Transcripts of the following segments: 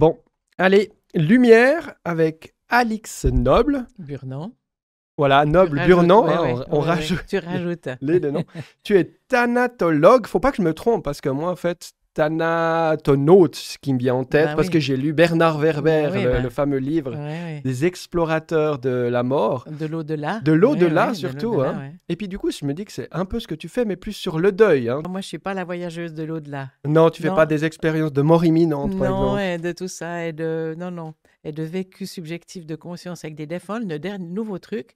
Bon, allez, lumière avec Alix Noble. Burnant. Voilà, Noble, Burnant. on, rajoute tu rajoutes. les deux noms. tu es thanatologue, faut pas que je me trompe parce que moi en fait, ce qui me vient en tête, ben parce que j'ai lu Bernard Werber, ben ben le, fameux livre des explorateurs de la mort. De l'au-delà. De l'au-delà surtout. Hein. Et puis du coup, je me dis que c'est un peu ce que tu fais, mais plus sur le deuil. Hein. Moi, je suis pas la voyageuse de l'au-delà. Non, tu ne fais pas des expériences de mort imminente, non, Non, et de tout ça, et de... Non, non. Et de vécu subjectif de conscience avec des défauts. Le dernier nouveau truc,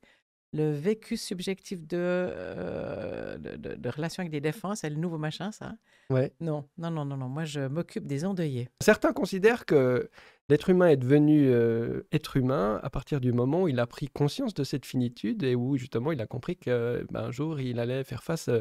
le vécu subjectif euh, de, de, relation avec des défenses, c'est le nouveau machin, ça Ouais. Non, non, non, non, non. Moi, je m'occupe des endeuillés. Certains considèrent que l'être humain est devenu euh, être humain à partir du moment où il a pris conscience de cette finitude et où justement il a compris qu'un ben, jour il allait faire face euh,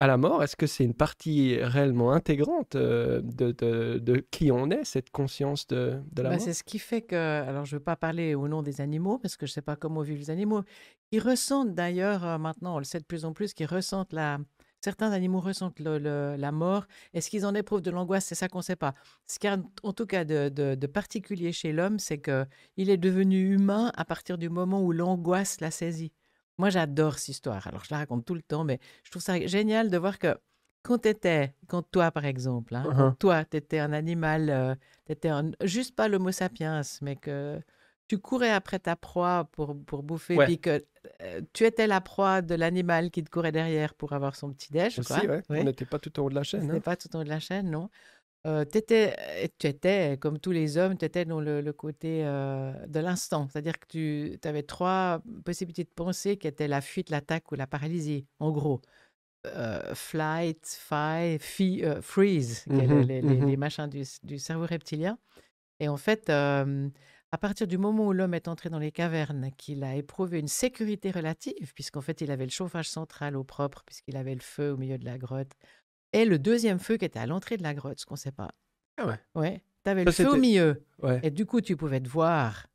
à la mort, est-ce que c'est une partie réellement intégrante euh, de, qui on est, cette conscience de, la bah, mort C'est ce qui fait que, alors je ne veux pas parler au nom des animaux, parce que je ne sais pas comment vivent les animaux, qui ressentent d'ailleurs, euh, maintenant on le sait de plus en plus, qui ressentent la... Certains animaux ressentent la mort. Est-ce qu'ils en éprouvent de l'angoisse C'est ça qu'on ne sait pas. Ce qui y en tout cas de, particulier chez l'homme, c'est qu'il est devenu humain à partir du moment où l'angoisse l'a saisi. Moi, j'adore cette histoire. Alors, je la raconte tout le temps, mais je trouve ça génial de voir que quand t'étais, quand toi, par exemple, hein, uh-huh. tu étais toi, t'étais un animal, euh, tu étais juste pas l'homo sapiens, mais que tu courais après ta proie pour, pour bouffer, puis que euh, tu étais la proie de l'animal qui te courait derrière pour avoir son petit déj. Je quoi. On n'était pas tout en haut de la chaîne. On n'était hein. pas tout en haut de la chaîne, non. Euh, euh, tu étais, comme tous les hommes, tu étais dans le, côté euh, de l'instant. C'est-à-dire que tu avais trois possibilités de pensée qui étaient la fuite, l'attaque ou la paralysie, en gros. flight, fight, freeze, mmh les, mmh machins du, cerveau reptilien. Et en fait, à partir du moment où l'homme est entré dans les cavernes, qu'il a éprouvé une sécurité relative, puisqu'en fait, il avait le chauffage central au propre, puisqu'il avait le feu au milieu de la grotte, et le deuxième feu qui était à l'entrée de la grotte, ce qu'on ne sait pas. Ah ouais. Ouais. Tu avais le feu au milieu. Et du coup, tu pouvais te voir.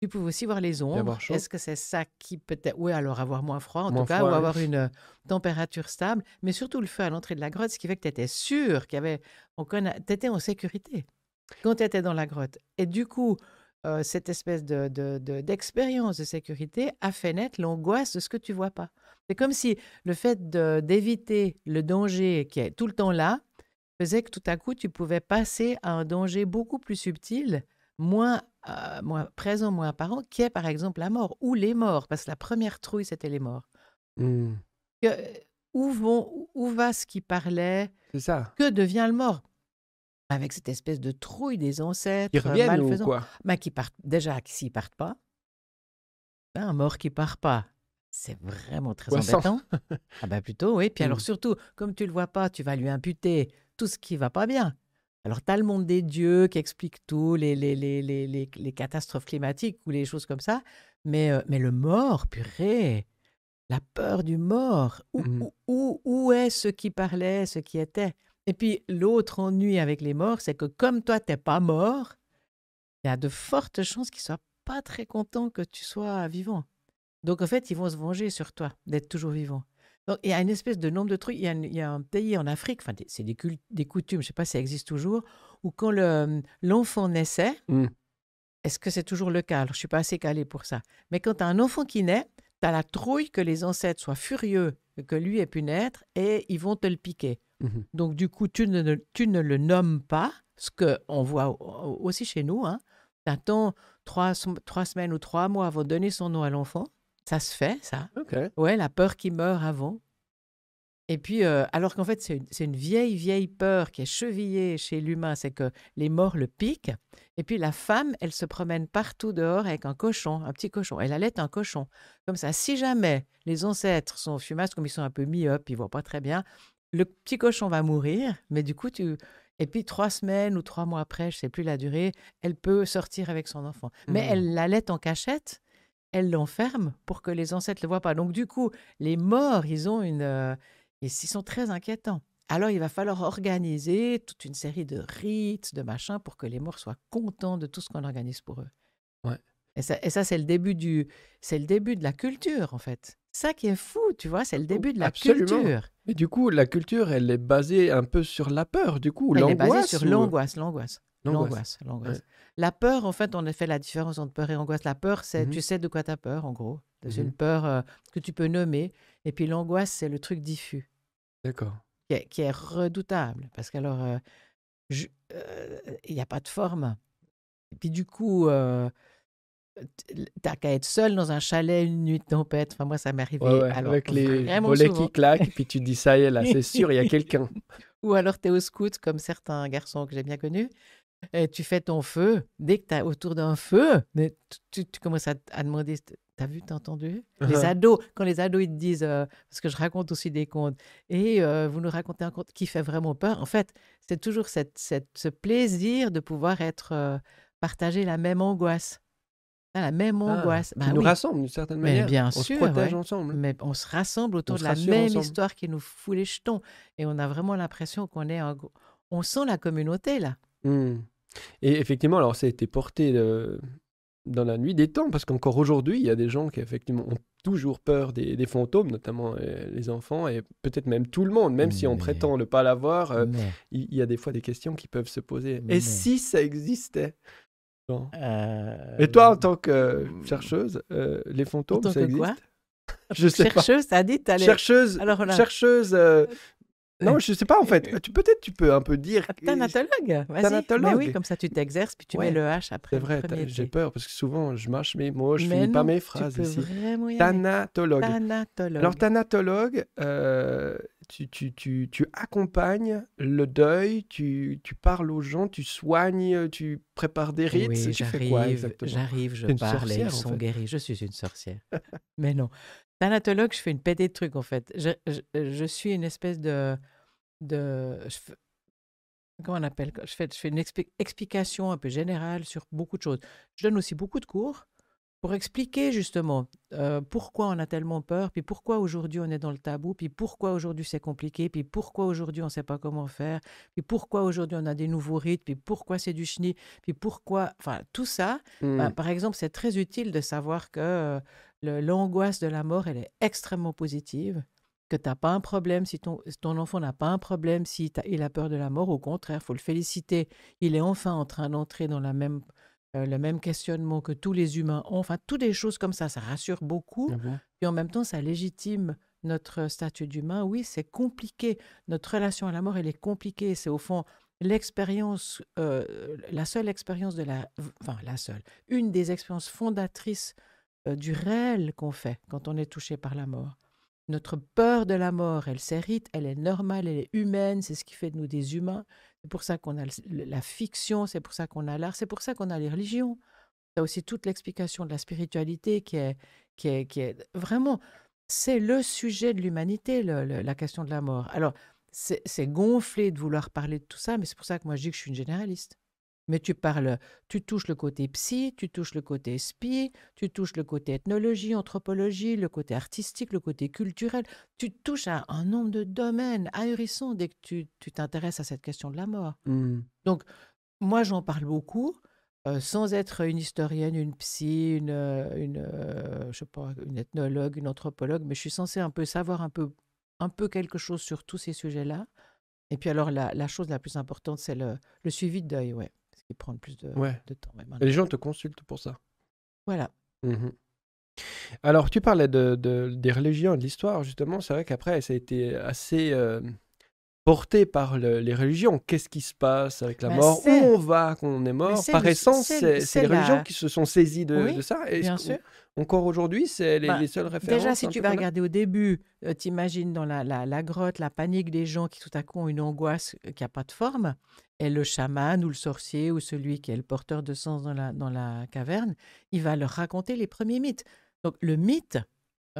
Tu pouvais aussi voir les ombres. Est-ce que c'est ça qui peut-être. Oui, alors avoir moins froid, en tout cas, ou avoir une euh, température stable. Mais surtout le feu à l'entrée de la grotte, ce qui fait que tu étais sûr qu'il y avait. Tu étais en sécurité quand tu étais dans la grotte. Et du coup, euh, cette espèce d'expérience de, de sécurité a fait naître l'angoisse de ce que tu vois pas. C'est comme si le fait d'éviter le danger qui est tout le temps là faisait que tout à coup, tu pouvais passer à un danger beaucoup plus subtil, moins, euh, présent, moins apparent, qui est par exemple la mort ou les morts, parce que la première trouille, c'était les morts. Mmh. Euh, où, vont, où va ce qui parlait ça. Que devient le mort Avec cette espèce de trouille des ancêtres qui reviennent malfaisants. Bah, qui partent, déjà, s'ils partent pas, ben, un mort qui part pas, c'est vraiment très embêtant. ah ben plutôt, oui. Puis alors mmh. surtout, comme tu le vois pas, tu vas lui imputer tout ce qui va pas bien. Alors, tu as le monde des dieux qui explique tout, les, les, les, les, catastrophes climatiques ou les choses comme ça, mais, euh, mais le mort, purée, la peur du mort, où, mmh. où, où, où est ce qui parlait, ce qui était Et puis, l'autre ennui avec les morts, c'est que comme toi, t'es pas mort, il y a de fortes chances qu'ils soient pas très contents que tu sois vivant. Donc en fait, ils vont se venger sur toi d'être toujours vivant. Donc, il y a une espèce de nombre de trucs. Il y a, un, pays en Afrique, enfin, c'est des, des coutumes, je ne sais pas si ça existe toujours, où quand euh, l'enfant naissait, mmh. est-ce que c'est toujours le cas je ne suis pas assez calé pour ça. Mais quand tu as un enfant qui naît, tu as la trouille que les ancêtres soient furieux que lui ait pu naître et ils vont te le piquer. Mmh Donc, du coup, tu ne, tu ne le nommes pas, ce qu'on voit aussi chez nous. Hein. Tu attends trois, trois semaines ou trois mois avant de donner son nom à l'enfant. Ça se fait, ça. Okay. Ouais, la peur qui meurt avant. Et puis, euh, alors qu'en fait, c'est une, vieille, vieille peur qui est chevillée chez l'humain, c'est que les morts le piquent. Et puis, la femme, elle se promène partout dehors avec un cochon, un petit cochon. Elle allait un cochon. Comme ça, si jamais les ancêtres sont fumasses, comme ils sont un peu myopes, ils voient pas très bien, le petit cochon va mourir, mais du coup, tu, et puis trois semaines ou trois mois après, je sais plus la durée, elle peut sortir avec son enfant. Mais hmm. elle l'allait en cachette elle l'enferme pour que les ancêtres ne le voient pas. Donc du coup, les morts, ils ont une, euh, ils sont très inquiétants. Alors il va falloir organiser toute une série de rites, de machins, pour que les morts soient contents de tout ce qu'on organise pour eux. Et ça, c'est le début du, c'est le début de la culture en fait. Ça qui est fou, tu vois, c'est le oh, début de la culture. Mais du coup, la culture, elle est basée un peu sur la peur, du coup, l'angoisse. Elle est basée sur euh, l'angoisse, l'angoisse. L'angoisse. La peur, en fait, on a fait la différence entre peur et angoisse. La peur, c'est mmh tu sais de quoi tu as peur, en gros. C'est une mmh peur euh, que tu peux nommer. Et puis l'angoisse, c'est le truc diffus. D'accord. Qui, est redoutable. Parce qu'alors, euh, euh, il n'y a pas de forme. Et puis du coup, t'as qu'à être seul dans un chalet une nuit de tempête. Enfin, moi, ça m'est arrivé. avec les volets qui claquent, puis tu dis, ça y est, là, c'est sûr, il y a quelqu'un. Ou alors, t'es au scout, comme certains garçons que j'ai bien connus. Et eh, tu fais ton feu, dès que tu es autour d'un feu, tu, tu commences à, demander... Tu as vu, t'as entendu Les uh-huh. ados, quand les ados ils te disent, euh, parce que je raconte aussi des contes, et eh, euh, vous nous racontez un conte qui fait vraiment peur, en fait, c'est toujours cette, ce plaisir de pouvoir être euh, partager la même angoisse. la même angoisse. Ah, ah bah nous rassemble d'une certaine manière. Mais bien on sûr, se protège ensemble. Hein. Mais on se rassemble autour de la même histoire qui nous fout les jetons. Et on a vraiment l'impression qu'on est On sent la communauté là. Mmh. Et effectivement, alors ça a été porté euh, dans la nuit des temps, parce qu'encore aujourd'hui, il y a des gens qui effectivement ont toujours peur des, fantômes, notamment euh, les enfants, et peut-être même tout le monde, même si on prétend ne pas l'avoir, euh, il y, a des fois des questions qui peuvent se poser. Et si ça existait Et toi, en tant que chercheuse, les fantômes, ça existe je sais chercheuse, pas. ça a dit, Chercheuse, Alors chercheuse non, je sais pas en fait. Tu peut-être tu peux un peu dire. Tanatologue Vas-y. oui, comme ça tu t'exerces puis tu mets le H après. C'est vrai. J'ai peur parce que souvent je mâche mes mots, je finis pas mes phrases tu peux ici. Vraiment thanatologue. Alors thanatologue, euh, tu, tu, tu, tu, accompagnes le deuil, tu, parles aux gens, tu soignes, euh, tu prépares des rites. Oui, tu fais quoi exactement J'arrive, je parle, ils sont guéris, Je suis une sorcière. mais non, Thanatologue, je fais une pété de trucs en fait. Je, suis une espèce de. de comment on appelle je fais, je fais une explication un peu générale sur beaucoup de choses. Je donne aussi beaucoup de cours pour expliquer justement euh, pourquoi on a tellement peur, puis pourquoi aujourd'hui on est dans le tabou, puis pourquoi aujourd'hui c'est compliqué, puis pourquoi aujourd'hui on ne sait pas comment faire, puis pourquoi aujourd'hui on a des nouveaux rites, puis pourquoi c'est du chenille, puis pourquoi, enfin tout ça, bah, mmh. par exemple, c'est très utile de savoir que euh, l'angoisse de la mort, elle est extrêmement positive que tu n'as pas un problème, si ton, enfant n'a pas un problème, si il a peur de la mort, au contraire, faut le féliciter. Il est enfin en train d'entrer dans la même euh, le même questionnement que tous les humains ont. Enfin, toutes des choses comme ça, ça rassure beaucoup. et ah en même temps, ça légitime notre euh, statut d'humain. Oui, c'est compliqué. Notre relation à la mort, elle est compliquée. C'est au fond l'expérience, euh, la seule expérience de la... Enfin, la seule. Une des expériences fondatrices du réel qu'on fait quand on est touché par la mort. Notre peur de la mort, elle s'érite, elle est normale, elle est humaine, c'est ce qui fait de nous des humains. C'est pour ça qu'on a la fiction, c'est pour ça qu'on a l'art, c'est pour ça qu'on a les religions. y aussi toute l'explication de la spiritualité qui est, qui est, qui est vraiment, c'est le sujet de l'humanité, la question de la mort. Alors, c'est gonflé de vouloir parler de tout ça, mais c'est pour ça que moi je dis que je suis une généraliste. Mais tu parles, euh, tu touches le côté psy, tu touches le côté spi, tu touches le côté ethnologie, anthropologie, le côté artistique, le côté culturel. Tu touches à un nombre de domaines ahurissants dès que tu t'intéresses à cette question de la mort. Mmh. Donc, moi, j'en parle beaucoup. Euh, sans être une historienne, une psy, une, euh, pas, une ethnologue, une anthropologue, mais je suis censée un peu savoir un peu, un peu quelque chose sur tous ces sujets-là. Et puis alors, la, chose la plus importante, c'est le, suivi de deuil, ouais qui prend plus de, temps. Hein. les gens te consultent pour ça. Voilà. Mmh Alors, tu parlais de, des religions et de l'histoire, justement. C'est vrai qu'après, ça a été assez euh, porté par les religions. Qu'est-ce qui se passe avec la bah, mort Où on va quand on est mort Par essence, c'est les religions qui se sont saisies de, ça. Et bien sûr. Encore aujourd'hui, c'est les, bah, seules références. Déjà, si tu vas regarder au début, tu euh, t'imagines dans la, la, grotte la panique des gens qui tout à coup ont une angoisse euh, qui n'a pas de forme et le chaman ou le sorcier ou celui qui est le porteur de sens dans la, dans la caverne, il va leur raconter les premiers mythes. Donc le mythe,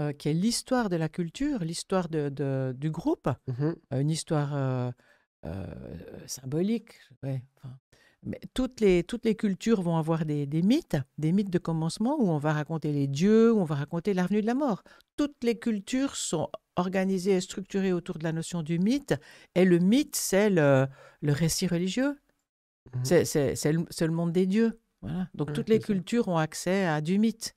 euh, qui est l'histoire de la culture, l'histoire de, du groupe, mmh euh, une histoire euh, symbolique, ouais, enfin, mais toutes, les, cultures vont avoir des, mythes, des mythes de commencement où on va raconter les dieux, où on va raconter l'avenue de la mort. Toutes les cultures sont organisées et structurées autour de la notion du mythe. Et le mythe, c'est le, récit religieux. Mhm. C'est le, monde des dieux. Donc toutes les cultures ont accès à du mythe.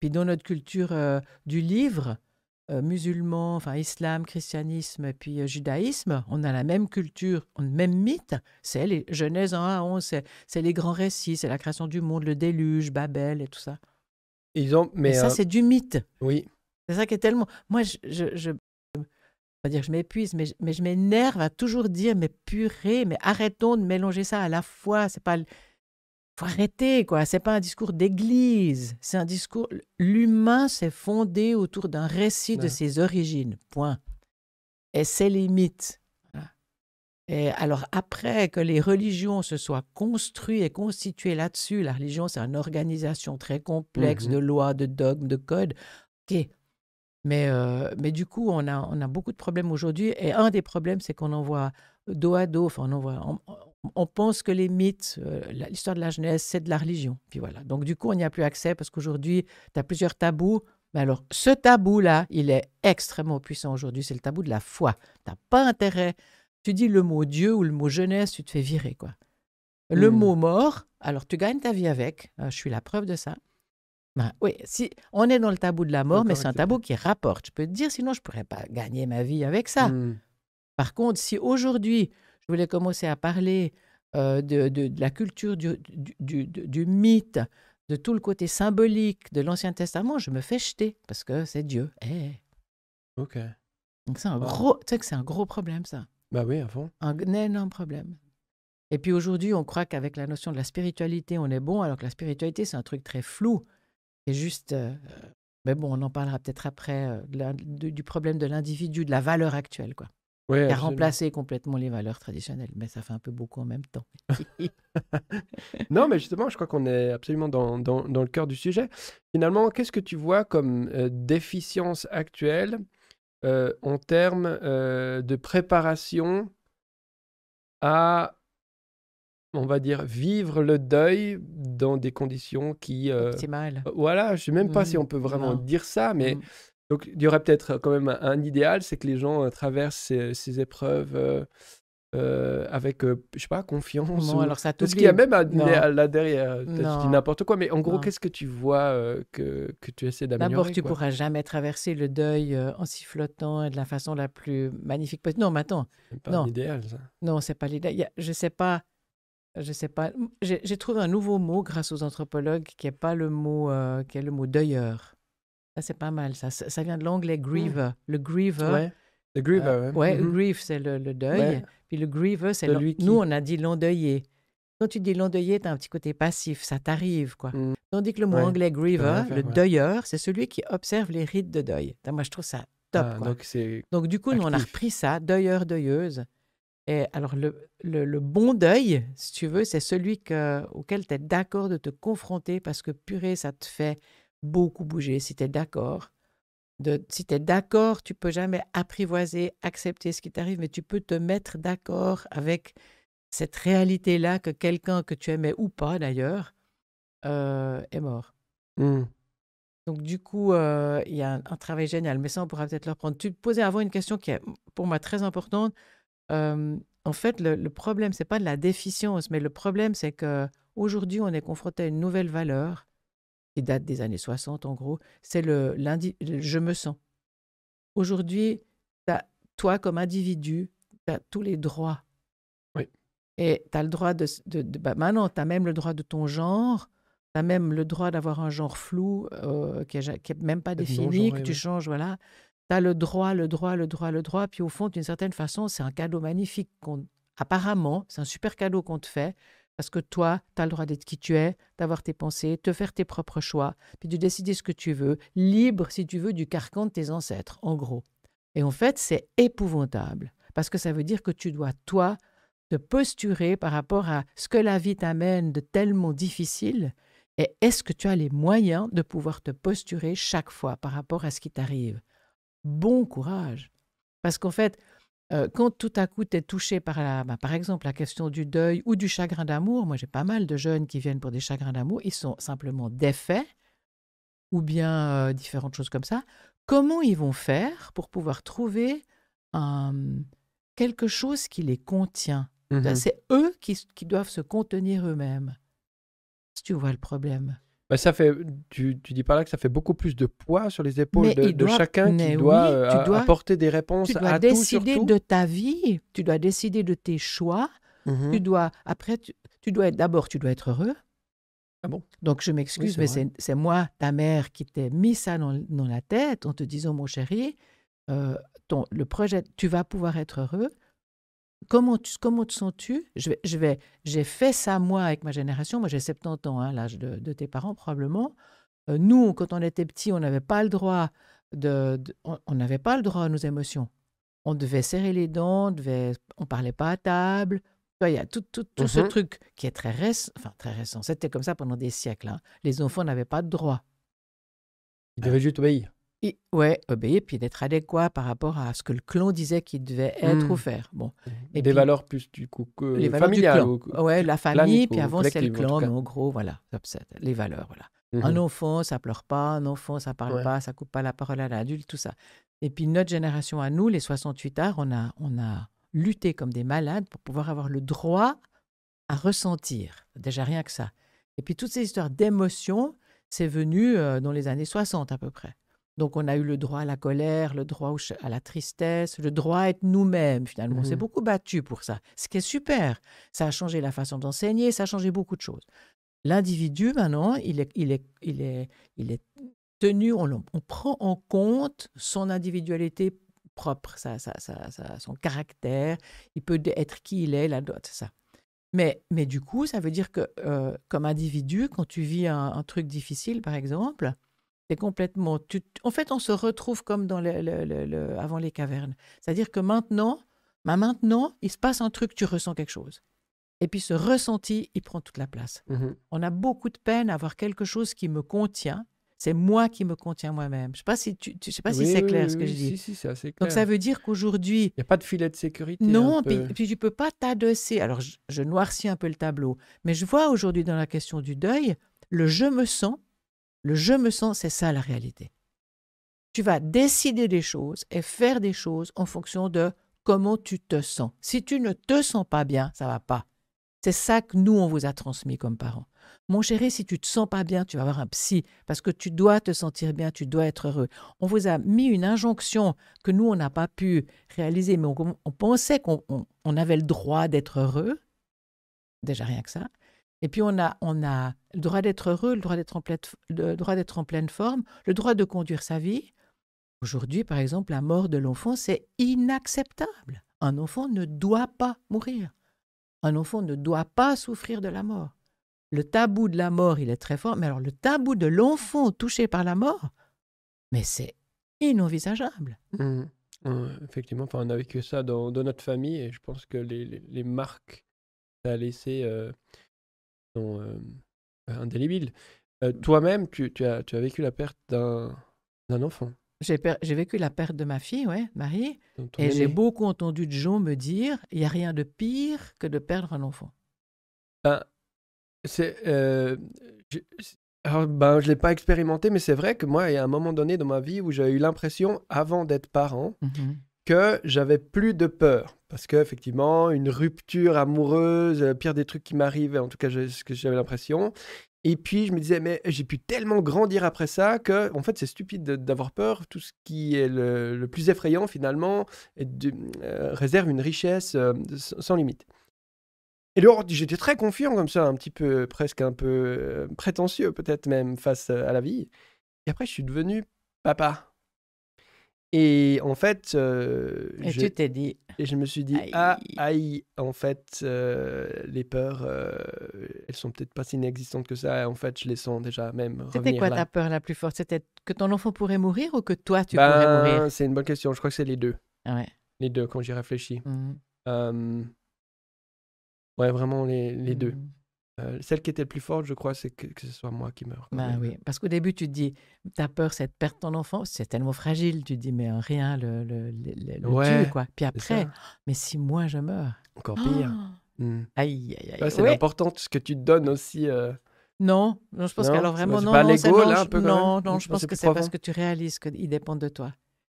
Puis dans notre culture euh, du livre, euh, musulmans, enfin islam, christianisme et puis euh, judaïsme, on a la même culture, le même mythe. C'est les Genèse 1 à 11, c'est les grands récits, c'est la création du monde, le déluge, Babel et tout ça. Ils ont, mais ça, euh, c'est du mythe. Oui. C'est ça qui est tellement. Moi, je. je, je... Pas dire que je m'épuise, mais, mais je m'énerve à toujours dire mais purée, mais arrêtons de mélanger ça à la fois. C'est pas faut arrêter, quoi. C'est pas un discours d'église. C'est un discours. L'humain s'est fondé autour d'un récit de ses origines. Point. Et ses limites. Et alors après que les religions se soient construites et constituées là-dessus, la religion c'est une organisation très complexe mm-hmm. de lois, de dogmes, de codes. Ok. Mais, euh, mais du coup, on a, on a beaucoup de problèmes aujourd'hui. Et un des problèmes, c'est qu'on envoie dos à dos, enfin, on on pense que les mythes, euh, l'histoire de la jeunesse, c'est de la religion. Puis voilà. Donc, du coup, on n'y a plus accès parce qu'aujourd'hui, tu as plusieurs tabous. Mais alors, ce tabou-là, il est extrêmement puissant aujourd'hui. C'est le tabou de la foi. Tu n'as pas intérêt. Tu dis le mot Dieu ou le mot jeunesse, tu te fais virer, quoi. Le hmm. mot mort, alors tu gagnes ta vie avec. Euh, je suis la preuve de ça. Ben, oui, si on est dans le tabou de la mort, mais c'est un tabou qui rapporte. Je peux te dire, sinon je pourrais pas gagner ma vie avec ça. Hmm. Par contre, si aujourd'hui je voulais commencer à parler euh, de, la culture du, mythe, de tout le côté symbolique de l'Ancien Testament, je me fais jeter parce que c'est Dieu. Eh. Ok. Donc c'est un gros, tu sais que c'est un gros problème ça. Bah oui, à fond. Un, un énorme problème. Et puis aujourd'hui, on croit qu'avec la notion de la spiritualité, on est bon, alors que la spiritualité, c'est un truc très flou. C'est juste. Euh, mais bon, on en parlera peut-être après euh, du problème de l'individu, de la valeur actuelle, quoi à qui a remplacé complètement les valeurs traditionnelles. Mais ça fait un peu beaucoup en même temps. non, mais justement, je crois qu'on est absolument dans, dans, le cœur du sujet. Finalement, qu'est-ce que tu vois comme euh, déficience actuelle euh, en termes euh, de préparation à, on va dire, vivre le deuil dans des conditions qui... C'est mal. Voilà, je ne sais même pas si mm. on peut vraiment dire ça, mais... Mm. Donc il y aurait peut-être euh, quand même un, idéal, c'est que les gens euh, traversent ces, épreuves euh, avec, je je sais pas, confiance. Non, alors ça Parce qu'il y a même un idéal là derrière. Tu dis n'importe quoi, mais en gros, qu'est-ce que tu vois que, tu essaies d'améliorer D'abord, tu pourras jamais traverser le deuil en sifflotant et de la façon la plus magnifique possible. Non, mais attends. C'est pas l'idéal, ça. Non, c'est pas l'idéal. Je sais pas. Je sais pas. J'ai trouvé un nouveau mot grâce aux anthropologues qui est pas le mot, qui est le mot deuilleur. Ça, c'est pas mal, ça. Ça, vient de l'anglais mmh. griever. Le griever. Le griever, euh, ouais. Mmh grief, c'est le, deuil. Puis le griever, c'est lui. Nous, on a dit l'endeuillé. Quand tu dis l'endeuillé, tu as un petit côté passif, ça t'arrive, quoi. Mmh. Tandis que le mot anglais griever, le deuilleur, c'est celui qui observe les rites de deuil. Moi, je trouve ça top. Ah, quoi. Donc, du coup, nous, on a repris ça, deuilleur, deuilleuse. Et alors, le, le, bon deuil, si tu veux, c'est celui que, auquel tu es d'accord de te confronter parce que purée, ça te fait beaucoup bougé, si tu es d'accord. si tu es d'accord, tu peux jamais apprivoiser, accepter ce qui t'arrive, mais tu peux te mettre d'accord avec cette réalité-là que quelqu'un que tu aimais ou pas d'ailleurs euh, est mort. Mmh. Donc du coup, euh, il y a un, travail génial, mais ça, on pourra peut-être le reprendre. Tu te posais avant une question qui est pour moi très importante. Euh, en fait, le, le problème, c'est pas de la déficience, mais le problème, c'est que aujourd'hui, on est confronté à une nouvelle valeur qui date des années 60 en gros, c'est le, lundi je me sens. Aujourd'hui, toi comme individu, tu as tous les droits. Et tu as le droit de... bah maintenant, tu as même le droit de ton genre, tu as même le droit d'avoir un genre flou euh, qui n'est même pas défini, que tu changes, voilà. Tu as le droit, le droit, le droit, le droit. Puis au fond, d'une certaine façon, c'est un cadeau magnifique qu'on... Apparemment, c'est un super cadeau qu'on te fait parce que toi, tu as le droit d'être qui tu es, d'avoir tes pensées, de faire tes propres choix, puis de décider ce que tu veux, libre, si tu veux, du carcan de tes ancêtres, en gros. Et en fait, c'est épouvantable, parce que ça veut dire que tu dois, toi, te posturer par rapport à ce que la vie t'amène de tellement difficile, et est-ce que tu as les moyens de pouvoir te posturer chaque fois par rapport à ce qui t'arrive Bon courage. Parce qu'en fait, euh, quand tout à coup tu es touché par, la, bah, par exemple, la question du deuil ou du chagrin d'amour, moi j'ai pas mal de jeunes qui viennent pour des chagrins d'amour, ils sont simplement défaits ou bien euh, différentes choses comme ça. Comment ils vont faire pour pouvoir trouver un, quelque chose qui les contient mmh bah, C'est eux qui, qui doivent se contenir eux-mêmes. Si tu vois le problème. Mais bah, ça fait, tu, dis par là que ça fait beaucoup plus de poids sur les épaules de, chacun qui doit, oui, euh, dois, apporter des réponses tu dois décider de ta vie, tu dois décider de tes choix. Mhm. Tu dois après, tu, dois d'abord, tu dois être heureux. Ah bon Donc je m'excuse, mais c'est moi, ta mère, qui t'ai mis ça dans, la tête en te disant, mon chéri, euh, ton, le projet, tu vas pouvoir être heureux Comment, te sens-tu je vais, J'ai fait ça, moi, avec ma génération. Moi, j'ai 70 ans, hein, l'âge de, tes parents, probablement. Euh, nous, quand on était petits, on n'avait pas le droit de, on n'avait pas le droit à nos émotions. On devait serrer les dents, on devait, parlait pas à table. Il y a tout, tout, ce mmh truc qui est très récent. Enfin, très récent. C'était comme ça pendant des siècles. Hein. Les enfants n'avaient pas de droit. Ils devaient euh, juste obéir. Et, ouais, obéir, euh, bah, puis d'être adéquat par rapport à ce que le clan disait qu'il devait être mmh. ou faire. Bon. Mmh. Et des valeurs plus du coup que les familiales. ouais, la famille, puis avant c'est le clan, en mais en gros, voilà, les valeurs, voilà. Mmh un enfant, ça pleure pas, un enfant, ça parle pas, ça coupe pas la parole à l'adulte, tout ça. Et puis notre génération à nous, les 68 arts, on a, on a lutté comme des malades pour pouvoir avoir le droit à ressentir. Déjà rien que ça. Et puis toutes ces histoires d'émotions, c'est venu euh, dans les années 60 à peu près. Donc on a eu le droit à la colère, le droit à la tristesse, le droit à être nous-mêmes finalement. On s'est mmh beaucoup battu pour ça, ce qui est super. Ça a changé la façon d'enseigner, ça a changé beaucoup de choses. L'individu maintenant, il est, tenu, on, prend en compte son individualité propre, ça, ça, ça, son caractère, il peut être qui il est, la dot, ça. Mais, du coup, ça veut dire que euh, comme individu, quand tu vis un truc difficile, par exemple, c'est complètement. Tu, en fait, on se retrouve comme dans le, avant les cavernes. C'est-à-dire que maintenant, bah maintenant, il se passe un truc, tu ressens quelque chose. Et puis ce ressenti, il prend toute la place. Mmh on a beaucoup de peine à avoir quelque chose qui me contient. C'est moi qui me contiens moi-même. Je ne sais pas si, tu, sais pas si c'est clair ce que je dis. c'est Donc ça veut dire qu'aujourd'hui... Il n'y a pas de filet de sécurité. Non, puis, puis, tu peux pas t'adosser. Alors je noircis un peu le tableau. Mais je vois aujourd'hui dans la question du deuil, le je me sens le je me sens, c'est ça la réalité. Tu vas décider des choses et faire des choses en fonction de comment tu te sens. Si tu ne te sens pas bien, ça va pas. C'est ça que nous, on vous a transmis comme parents. Mon chéri, si tu te sens pas bien, tu vas avoir un psy, parce que tu dois te sentir bien, tu dois être heureux. On vous a mis une injonction que nous, on n'a pas pu réaliser, mais on, pensait qu'on avait le droit d'être heureux, déjà rien que ça. Et puis on a, on a le droit d'être heureux, le droit d'être en, pleine, le droit d'être en pleine forme, le droit de conduire sa vie. Aujourd'hui, par exemple, la mort de l'enfant, c'est inacceptable. Un enfant ne doit pas mourir. Un enfant ne doit pas souffrir de la mort. Le tabou de la mort, il est très fort, mais alors le tabou de l'enfant touché par la mort, mais c'est inenvisageable. Mmh. effectivement, enfin, on a vécu ça dans, notre famille et je pense que les, les, marques, ça a laissé... Euh, indélébile. Euh, euh, toi-même, tu, as, vécu la perte d'un enfant. J'ai vécu la perte de ma fille, ouais, Marie. Et j'ai beaucoup entendu de gens me dire il n'y a rien de pire que de perdre un enfant. Ah, c'est. Euh, je ne ben, l'ai pas expérimenté, mais c'est vrai que moi, il y a un moment donné dans ma vie où j'ai eu l'impression, avant d'être parent, mhm que j'avais plus de peur. Parce qu'effectivement, une rupture amoureuse, le euh, pire des trucs qui m'arrivent, en tout cas, c'est ce que j'avais l'impression. Et puis, je me disais, mais j'ai pu tellement grandir après ça que, en fait, c'est stupide d'avoir peur. Tout ce qui est le, plus effrayant, finalement, de, euh, réserve une richesse euh, sans limite. Et alors, j'étais très confiant comme ça, un petit peu, presque un peu prétentieux, peut-être même, face à la vie. Et après, je suis devenu papa. Et en fait, euh, je, Et je me suis dit, aïe. ah, aïe, en fait, euh, les peurs, elles euh, elles sont peut-être pas si inexistantes que ça. en fait, je les sens déjà même. C'était quoi ta peur la plus forte C'était que ton enfant pourrait mourir ou que toi, tu ben, pourrais mourir C'est une bonne question. Je crois que c'est les deux. Ah les deux, quand j'y réfléchis. Mmh. ouais, vraiment les, les deux. Mmh. Euh, celle qui était le plus forte, je crois, c'est que, ce soit moi qui meurs. Bah oui, parce qu'au début, tu te dis, tu as peur, cette perte perdre ton enfant, c'est tellement fragile, tu te dis, mais rien le, le, le, quoi. Puis après, mais si moi je meurs. Encore pire. Oh hmm. c'est ouais. important ce que tu te donnes aussi. Euh, non, non, je pense qu'alors vraiment, non, non, non, non, je pense que c'est parce que tu réalises qu'ils dépendent de toi.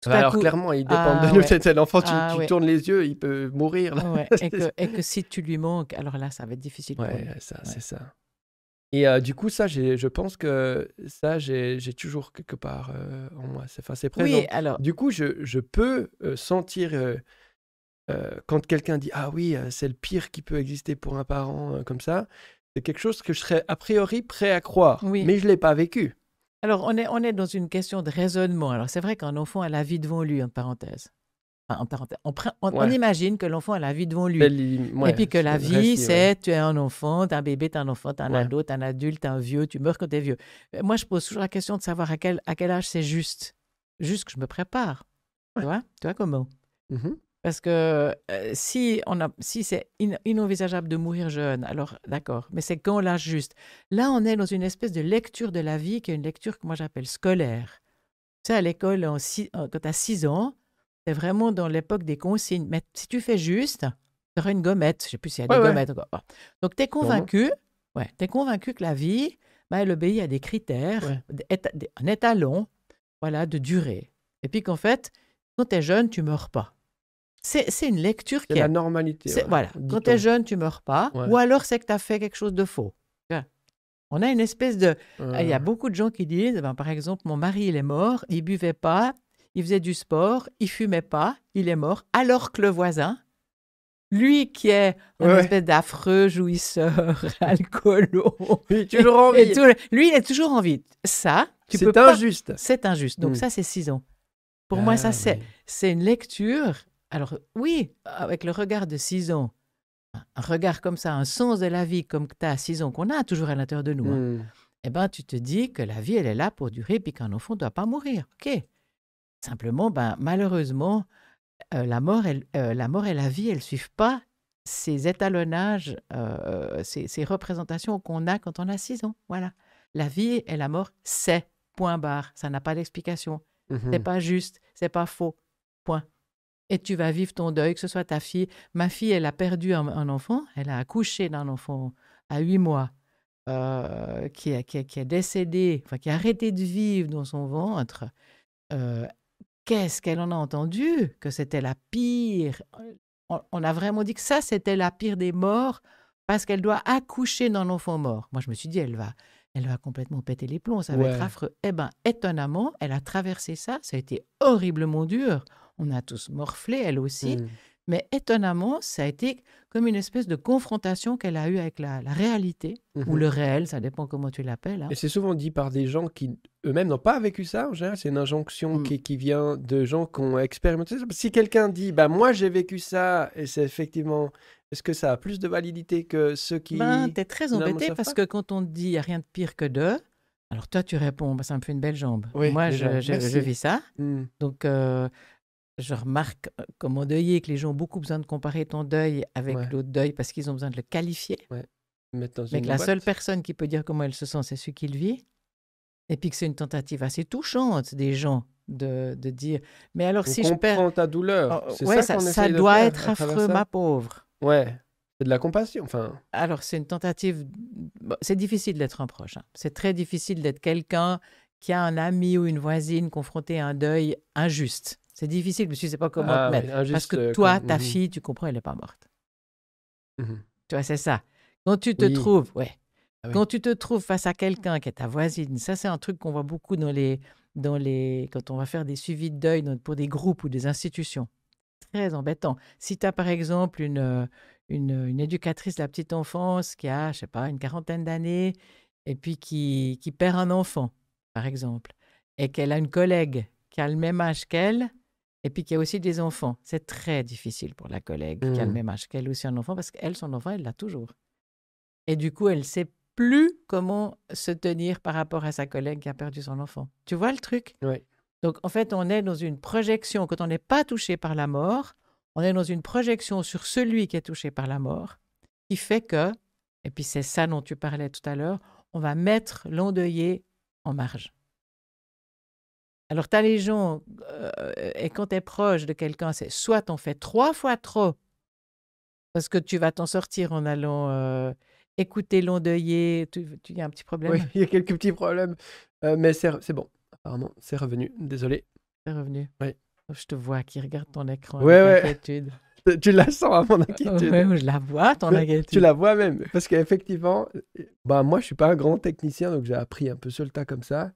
Bah, alors clairement, il dépend ah de nous. Ouais. L'enfant, tu, ah tournes les yeux, il peut mourir. Et, que, si tu lui manques, alors là, ça va être difficile. Pour ça, c'est ça. Et euh, du coup, ça, je pense que ça, j'ai toujours quelque part euh, en moi. C'est présent. Oui, alors... Du coup, je, peux euh, sentir quand quelqu'un dit Ah oui, c'est le pire qui peut exister pour un parent comme ça. C'est quelque chose que je serais a priori prêt à croire, mais je ne l'ai pas vécu. Alors, on est, on est dans une question de raisonnement. Alors, c'est vrai qu'un enfant a la vie devant lui, en parenthèse. en parenthèse. On, imagine que l'enfant a la vie devant lui. et puis que la vie, c'est tu es un enfant, tu es un bébé, tu es un enfant, tu es un ado, tu un adulte, tu un vieux, tu meurs quand tu es vieux. Euh, moi, je pose toujours la question de savoir à quel, à quel âge c'est juste. Juste que je me prépare. Tu vois Tu vois comment mm-hmm. Parce que euh, si, on a, si c'est inenvisageable de mourir jeune, alors d'accord, mais c'est quand l'âge juste. Là, on est dans une espèce de lecture de la vie qui est une lecture que moi j'appelle scolaire. Tu sais, à l'école, quand tu as 6 ans, c'est vraiment dans l'époque des consignes. Mais si tu fais juste, tu auras une gommette. Je ne sais plus s'il y a des gommettes. Donc, tu es convaincu, tu es convaincu que la vie, bah, elle obéit à des critères, un étalon voilà, de durée. Et puis qu'en fait, quand tu es jeune, tu meurs pas. C'est une lecture qui est. la normalité. voilà. Quand tu es jeune, tu meurs pas. Ou alors, c'est que tu as fait quelque chose de faux. On a une espèce de. Il y a beaucoup de gens qui disent ben, par exemple, mon mari, il est mort, il buvait pas, il faisait du sport, il fumait pas, il est mort, alors que le voisin, lui qui est un espèce d'affreux jouisseur, alcoolo. Il est toujours en vie. lui, il est toujours en vie. Ça, tu C'est injuste. C'est injuste. Donc, hmm. ça, c'est six ans. Pour moi, ça, ah c'est c'est une lecture alors oui, avec le regard de six ans, un regard comme ça, un sens de la vie comme tu as six ans, qu'on a toujours à l'intérieur de nous, hein. hmm. eh ben, tu te dis que la vie, elle est là pour durer, puis qu'un enfant ne doit pas mourir. OK. Simplement, ben, malheureusement, euh, la, mort, euh, la mort et la vie, elles ne suivent pas ces étalonnages, euh, ces, représentations qu'on a quand on a six ans. Voilà. La vie et la mort, c'est point barre. Ça n'a pas d'explication. ce C'est mhm. pas juste, c'est pas faux. Point et tu vas vivre ton deuil, que ce soit ta fille. Ma fille, elle a perdu un, enfant, elle a accouché d'un enfant à huit mois. Euh, qui, est qui, décédé, enfin, qui a arrêté de vivre dans son ventre, euh, qu'est-ce qu'elle en a entendu Que c'était la pire. On, a vraiment dit que ça, c'était la pire des morts parce qu'elle doit accoucher d'un enfant mort. Moi, je me suis dit, elle va, elle va complètement péter les plombs, ça va être affreux. Eh bien, étonnamment, elle a traversé ça, ça a été horriblement dur on a tous morflé, elle aussi. Mmh. Mais étonnamment, ça a été comme une espèce de confrontation qu'elle a eue avec la, réalité, ou mmh. le réel, ça dépend comment tu l'appelles. Hein. Et c'est souvent dit par des gens qui eux-mêmes n'ont pas vécu ça, en général, c'est une injonction mmh. qui, vient de gens qui ont expérimenté ça. Si quelqu'un dit, bah, moi j'ai vécu ça, et c'est effectivement, est-ce que ça a plus de validité que ceux qui... Ben, t'es très embêté parce que quand on te dit, il n'y a rien de pire que deux, alors toi tu réponds, bah, ça me fait une belle jambe. moi je, je, vis ça. Donc... Euh, je remarque euh, comme endeuillé que les gens ont beaucoup besoin de comparer ton deuil avec l'autre deuil parce qu'ils ont besoin de le qualifier. Mais que la seule personne qui peut dire comment elle se sent, c'est celui qui le vit. Et puis que c'est une tentative assez touchante des gens de, dire Mais alors si je perds. ta douleur. Oh, ça, ça doit être affreux, ma pauvre. Ouais. C'est de la compassion. Enfin... Alors c'est une tentative. c'est difficile d'être un proche. Hein. C'est très difficile d'être quelqu'un qui a un ami ou une voisine confronté à un deuil injuste. C'est difficile, monsieur, je ne sais pas comment te mettre. parce que euh, toi, ta mhm. fille, tu comprends, elle n'est pas morte. Mmh tu vois, c'est ça. Quand tu te trouves, ouais. Ah quand tu te trouves face à quelqu'un qui est ta voisine, ça c'est un truc qu'on voit beaucoup dans les, dans les, quand on va faire des suivis de deuil pour des groupes ou des institutions. Très embêtant. Si tu as par exemple une, euh, une, euh, une, éducatrice de la petite enfance qui a, je sais pas, une quarantaine d'années et puis qui, qui perd un enfant, par exemple, et qu'elle a une collègue qui a le même âge qu'elle, et puis qu'il y a aussi des enfants. C'est très difficile pour la collègue mmh. qui a mmh. même qu'elle aussi un enfant, parce qu'elle, son enfant, elle l'a toujours. Et du coup, elle sait plus comment se tenir par rapport à sa collègue qui a perdu son enfant. Tu vois le truc oui. Donc, en fait, on est dans une projection, quand on n'est pas touché par la mort, on est dans une projection sur celui qui est touché par la mort, qui fait que, et puis c'est ça dont tu parlais tout à l'heure, on va mettre l'endeuillé en marge. Alors, t'as les gens, euh, et quand tu es proche de quelqu'un, c'est soit on fait trois fois trop, parce que tu vas t'en sortir en allant euh, écouter l'ondeuillé. Tu, tu y a un petit problème Oui, il y a quelques petits problèmes, euh, mais c'est bon. Apparemment, c'est revenu. Désolé. C'est revenu. Oui. Oh, je te vois qui regarde ton écran oui avec tu la sens à hein, mon inquiétude. Oui, je la vois, ton inquiétude. tu la vois même. Parce qu'effectivement, bah, moi, je suis pas un grand technicien, donc j'ai appris un peu sur le tas comme ça.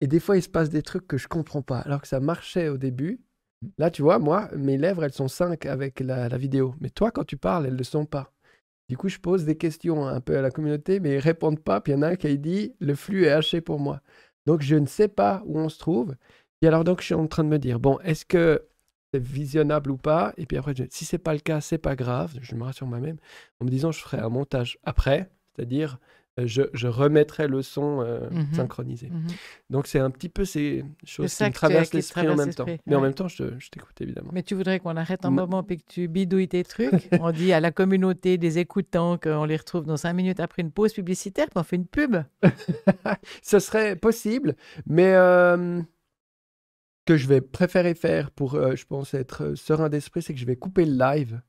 Et des fois, il se passe des trucs que je comprends pas, alors que ça marchait au début. Là, tu vois, moi, mes lèvres, elles sont 5 avec la, vidéo. Mais toi, quand tu parles, elles ne le sont pas. Du coup, je pose des questions un peu à la communauté, mais ils répondent pas. Puis il y en a un qui dit le flux est haché pour moi. Donc, je ne sais pas où on se trouve. Et alors, donc, je suis en train de me dire bon, est-ce que c'est visionnable ou pas Et puis après, si c'est pas le cas, c'est pas grave. Je me rassure moi-même en me disant je ferai un montage après, c'est-à-dire euh, je, remettrai le son euh, mhm. synchronisé. Mhm. Donc c'est un petit peu ces choses qui traversent l'esprit en même temps. Mais en même temps, je, t'écoute évidemment. Mais tu voudrais qu'on arrête un moment et que tu bidouilles tes trucs. on dit à la communauté des écoutants qu'on les retrouve dans cinq minutes après une pause publicitaire, pour faire fait une pub. Ce serait possible, mais euh, que je vais préférer faire pour, je pense, être serein d'esprit, c'est que je vais couper le live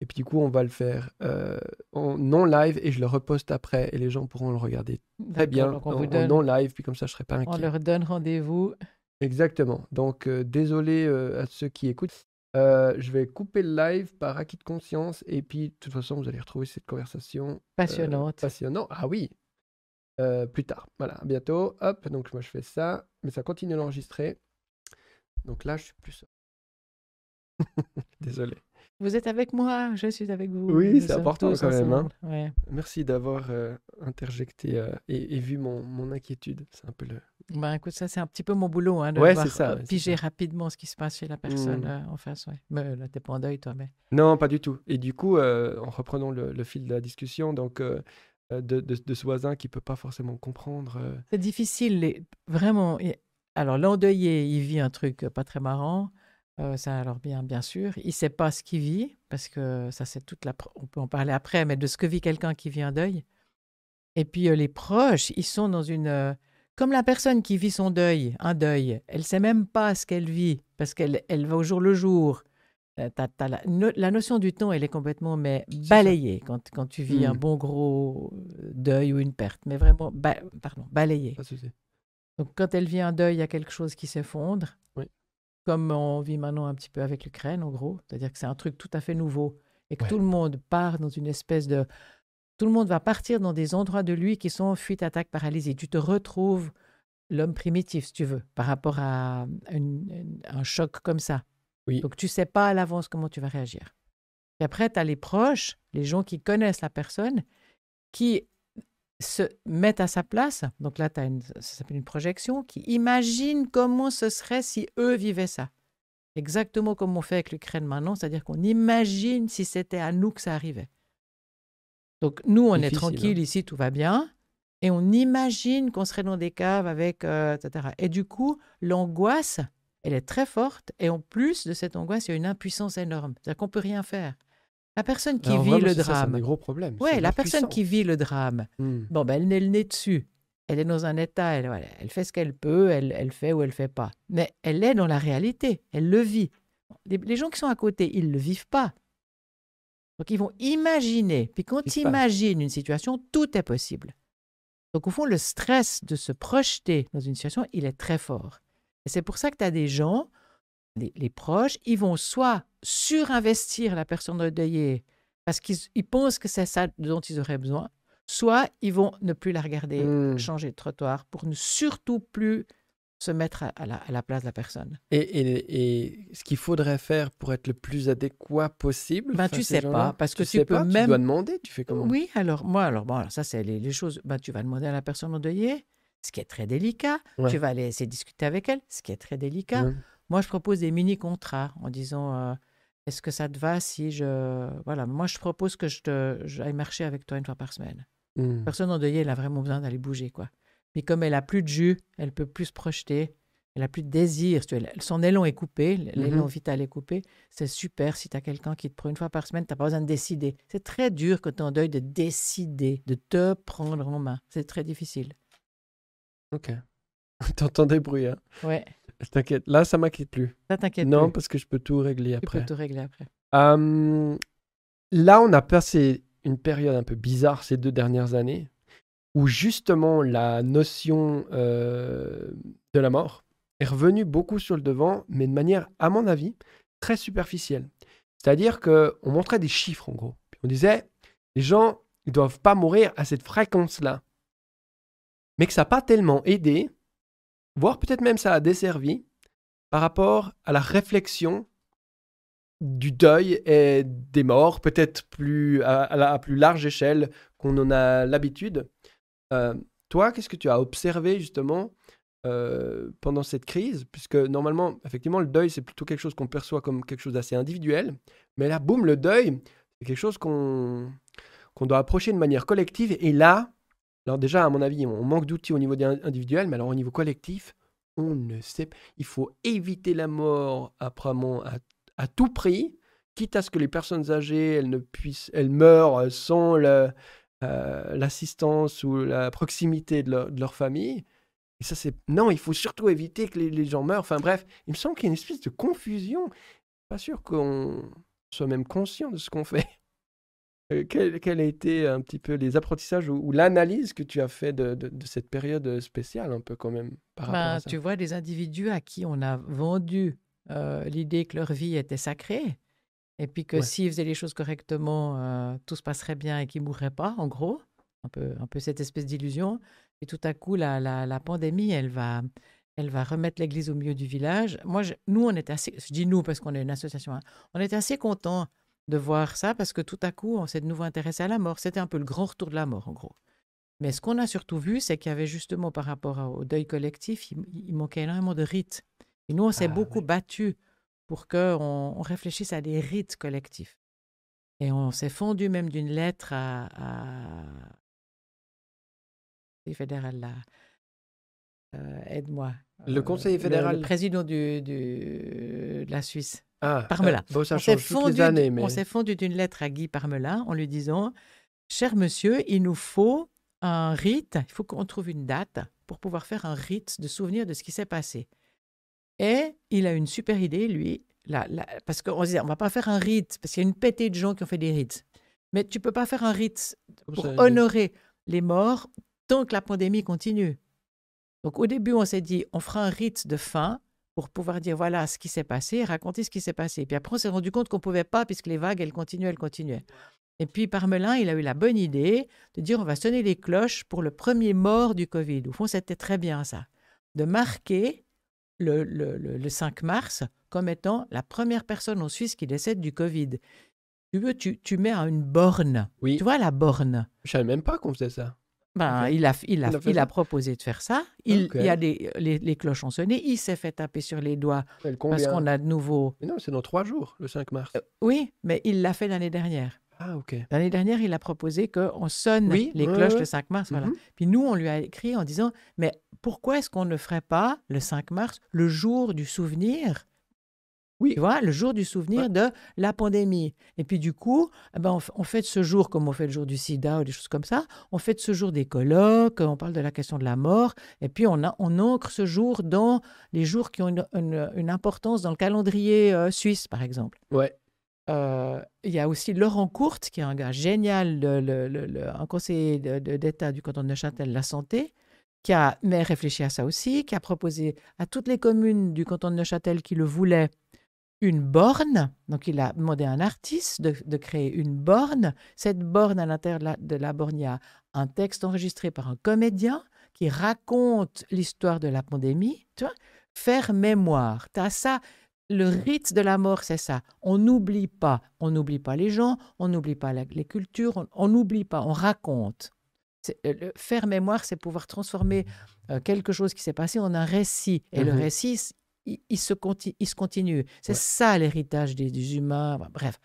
et puis du coup, on va le faire euh, en non-live et je le reposte après et les gens pourront le regarder très bien en, en non-live. Puis comme ça, je serai pas inquiet. On leur donne rendez-vous. Exactement. Donc euh, désolé euh, à ceux qui écoutent. je vais couper le live par acquis de conscience et puis de toute façon, vous allez retrouver cette conversation passionnante. Passionnant. Ah oui. plus tard. Voilà. À bientôt. Hop. Donc moi, je fais ça. Mais ça continue d'enregistrer. Donc là, je suis plus. Désolé. Vous êtes avec moi, je suis avec vous. Oui, c'est important quand même. Hein. Merci d'avoir euh, interjecté euh, et, vu mon, mon inquiétude. C'est un peu le. Ben, écoute, ça, c'est un petit peu mon boulot, hein, de voir, piger rapidement ce qui se passe chez la personne hmm. euh, en face. Mais là, t'es pas en deuil, toi. Mais... Non, pas du tout. Et du coup, en reprenant le, fil de la discussion, donc. De, de, ce voisin qui peut pas forcément comprendre. C'est difficile, les... vraiment. Alors, l'endeuillé, il vit un truc pas très marrant. Euh, ça, alors bien, bien sûr, il ne sait pas ce qu'il vit, parce que ça, c'est toute la. On peut en parler après, mais de ce que vit quelqu'un qui vit un deuil. Et puis euh, les proches, ils sont dans une. Euh, comme la personne qui vit son deuil, un deuil, elle ne sait même pas ce qu'elle vit, parce qu'elle elle va au jour le jour. la, notion du temps, elle est complètement mais balayée quand, quand tu vis un mmh. bon gros deuil ou une perte, mais vraiment, pardon, balayée. Donc quand elle vit un deuil, il y a quelque chose qui s'effondre. Oui comme on vit maintenant un petit peu avec l'Ukraine, en gros. C'est-à-dire que c'est un truc tout à fait nouveau et que tout le monde part dans une espèce de... Tout le monde va partir dans des endroits de lui qui sont en fuite, attaque, paralysie. Tu te retrouves l'homme primitif, si tu veux, par rapport à un choc comme ça. Donc tu sais pas à l'avance comment tu vas réagir. Et après, tu as les proches, les gens qui connaissent la personne, qui se mettent à sa place. Donc là, as une, ça s'appelle une projection qui imagine comment ce serait si eux vivaient ça. Exactement comme on fait avec l'Ukraine maintenant, c'est-à-dire qu'on imagine si c'était à nous que ça arrivait. Donc nous, on est tranquille hein. ici, tout va bien, et on imagine qu'on serait dans des caves avec, euh, etc. Et du coup, l'angoisse, elle est très forte, et en plus de cette angoisse, il y a une impuissance énorme, c'est-à-dire qu'on peut rien faire. La personne qui vit le drame. C'est gros problème Oui, la personne qui vit le drame, bon, ben, elle n'est le nez dessus. Elle est dans un état, elle, elle fait ce qu'elle peut, elle, fait ou elle fait pas. Mais elle est dans la réalité, elle le vit. Les, gens qui sont à côté, ils ne le vivent pas. Donc ils vont imaginer. Puis quand tu imagines une situation, tout est possible. Donc au fond, le stress de se projeter dans une situation, il est très fort. Et c'est pour ça que tu as des gens les, proches, ils vont soit surinvestir la personne endeuillée parce qu'ils pensent que c'est ça dont ils auraient besoin, soit ils vont ne plus la regarder, hmm. changer de trottoir pour ne surtout plus se mettre à, la, place de la personne. Et, ce qu'il faudrait faire pour être le plus adéquat possible ben, Tu sais pas, parce que tu, peux même... Tu dois demander, tu fais comment Oui, alors moi, alors bon, ça c'est les, choses, ben, tu vas demander à la personne endeuillée, ce qui est très délicat, tu vas aller essayer de discuter avec elle, ce qui est très délicat. Moi, je propose des mini-contrats en disant euh, est-ce que ça te va si je. Voilà, moi, je propose que je te... j'aille marcher avec toi une fois par semaine. Mmh. Personne Personne deuil, elle a vraiment besoin d'aller bouger, quoi. Mais comme elle a plus de jus, elle peut plus se projeter, elle a plus de désir. Son élan est coupé, mmh l'élan vital est coupé. C'est super si tu as quelqu'un qui te prend une fois par semaine, tu n'as pas besoin de décider. C'est très dur quand tu es en deuil de décider, de te prendre en main. C'est très difficile. Ok. T'entends des bruits, hein Ouais. T'inquiète, là, ça m'inquiète plus. Non, parce que je peux tout régler après. régler après. Hum, là, on a passé une période un peu bizarre ces deux dernières années, où justement la notion euh, de la mort est revenue beaucoup sur le devant, mais de manière, à mon avis, très superficielle. C'est-à-dire que on montrait des chiffres, en gros. on disait, les gens, ils doivent pas mourir à cette fréquence-là. Mais que ça n'a pas tellement aidé voire peut-être même ça a desservi par rapport à la réflexion du deuil et des morts, peut-être plus à, plus large échelle qu'on en a l'habitude. Euh, toi, qu'est-ce que tu as observé justement euh, pendant cette crise Puisque normalement, effectivement, le deuil, c'est plutôt quelque chose qu'on perçoit comme quelque chose d'assez individuel. Mais là, boum, le deuil, c'est quelque chose qu'on qu'on doit approcher de manière collective. Et là, alors déjà, à mon avis, on manque d'outils au niveau individuel, mais alors au niveau collectif, on ne sait pas. Il faut éviter la mort à, à, tout prix, quitte à ce que les personnes âgées, elles, ne puissent, elles meurent sans euh, l'assistance ou la proximité de leur, famille. Et ça, Non, il faut surtout éviter que les, gens meurent. Enfin bref, il me semble qu'il y a une espèce de confusion. Pas sûr qu'on soit même conscient de ce qu'on fait. Euh, quels quel a été un petit peu les apprentissages ou, l'analyse que tu as fait de, cette période spéciale un peu quand même par rapport bah, à ça. Tu vois, des individus à qui on a vendu euh, l'idée que leur vie était sacrée et puis que s'ils faisaient les choses correctement, euh, tout se passerait bien et qu'ils mourraient pas, en gros, un peu, cette espèce d'illusion. Et tout à coup, la, pandémie, elle va, elle va remettre l'église au milieu du village. Moi, nous, on était assez, je dis nous parce qu'on est une association, hein, on était assez contents de voir ça parce que tout à coup, on s'est de nouveau intéressé à la mort. C'était un peu le grand retour de la mort, en gros. Mais ce qu'on a surtout vu, c'est qu'il y avait justement par rapport au deuil collectif, il, manquait énormément de rites. Et nous, on s'est ah beaucoup battus battu pour qu'on réfléchisse à des rites collectifs. Et on s'est fondu même d'une lettre à, à... fédéral là. Euh, aide-moi. Le euh, conseiller fédéral. Le, président du, de la Suisse on s'est fondu, d'une lettre à Guy Parmelin en lui disant Cher monsieur, il nous faut un rite, il faut qu'on trouve une date pour pouvoir faire un rite de souvenir de ce qui s'est passé. Et il a une super idée, lui, là, parce qu'on se disait, on va pas faire un rite, parce qu'il y a une pétée de gens qui ont fait des rites. Mais tu ne peux pas faire un rite pour honorer les morts tant que la pandémie continue. Donc au début, on s'est dit, on fera un rite de fin pour pouvoir dire voilà ce qui s'est passé, raconter ce qui s'est passé. Et puis après, on s'est rendu compte qu'on ne pouvait pas puisque les vagues, elles continuaient, elles continuaient. Et puis Parmelin, il a eu la bonne idée de dire on va sonner les cloches pour le premier mort du Covid. Au fond, c'était très bien ça, de marquer le, le, 5 mars comme étant la première personne en Suisse qui décède du Covid. Tu veux, tu, mets à une borne. Oui. Tu vois la borne. Je savais même pas qu'on faisait ça. Ben, il, a, il, a, il, a proposé de faire ça. Il, y a les, les, cloches ont sonné. Il s'est fait taper sur les doigts parce qu'on a de nouveau. non, c'est dans trois jours, le 5 mars. Euh, oui, mais il l'a fait l'année dernière. Ah, ok. L'année dernière, il a proposé qu'on sonne les cloches le 5 mars. Voilà. Mhm. Puis nous, on lui a écrit en disant Mais pourquoi est-ce qu'on ne ferait pas le 5 mars le jour du souvenir oui. Tu le jour du souvenir de la pandémie. Et puis du coup, eh ben, on, fait fête ce jour comme on fait le jour du sida ou des choses comme ça. On fête ce jour des colloques, on parle de la question de la mort. Et puis on, a, on ancre ce jour dans les jours qui ont une, importance dans le calendrier euh, suisse, par exemple. Ouais. Euh, il y a aussi Laurent Courte, qui est un gars génial, le, un conseiller d'État du canton de Neuchâtel, la santé, qui a mais réfléchi à ça aussi, qui a proposé à toutes les communes du canton de Neuchâtel qui le voulaient une borne. Donc, il a demandé à un artiste de, créer une borne. Cette borne, à l'intérieur de la, Bornia, borne, il y a un texte enregistré par un comédien qui raconte l'histoire de la pandémie. Tu Faire mémoire. Tu as ça. Le rite de la mort, c'est ça. On n'oublie pas. On n'oublie pas les gens, on n'oublie pas les cultures, on n'oublie pas, on raconte. Euh, faire mémoire, c'est pouvoir transformer euh, quelque chose qui s'est passé en un récit. Et le mmh récit, il, se, continue, se continue. C'est ça l'héritage des, humains. bref.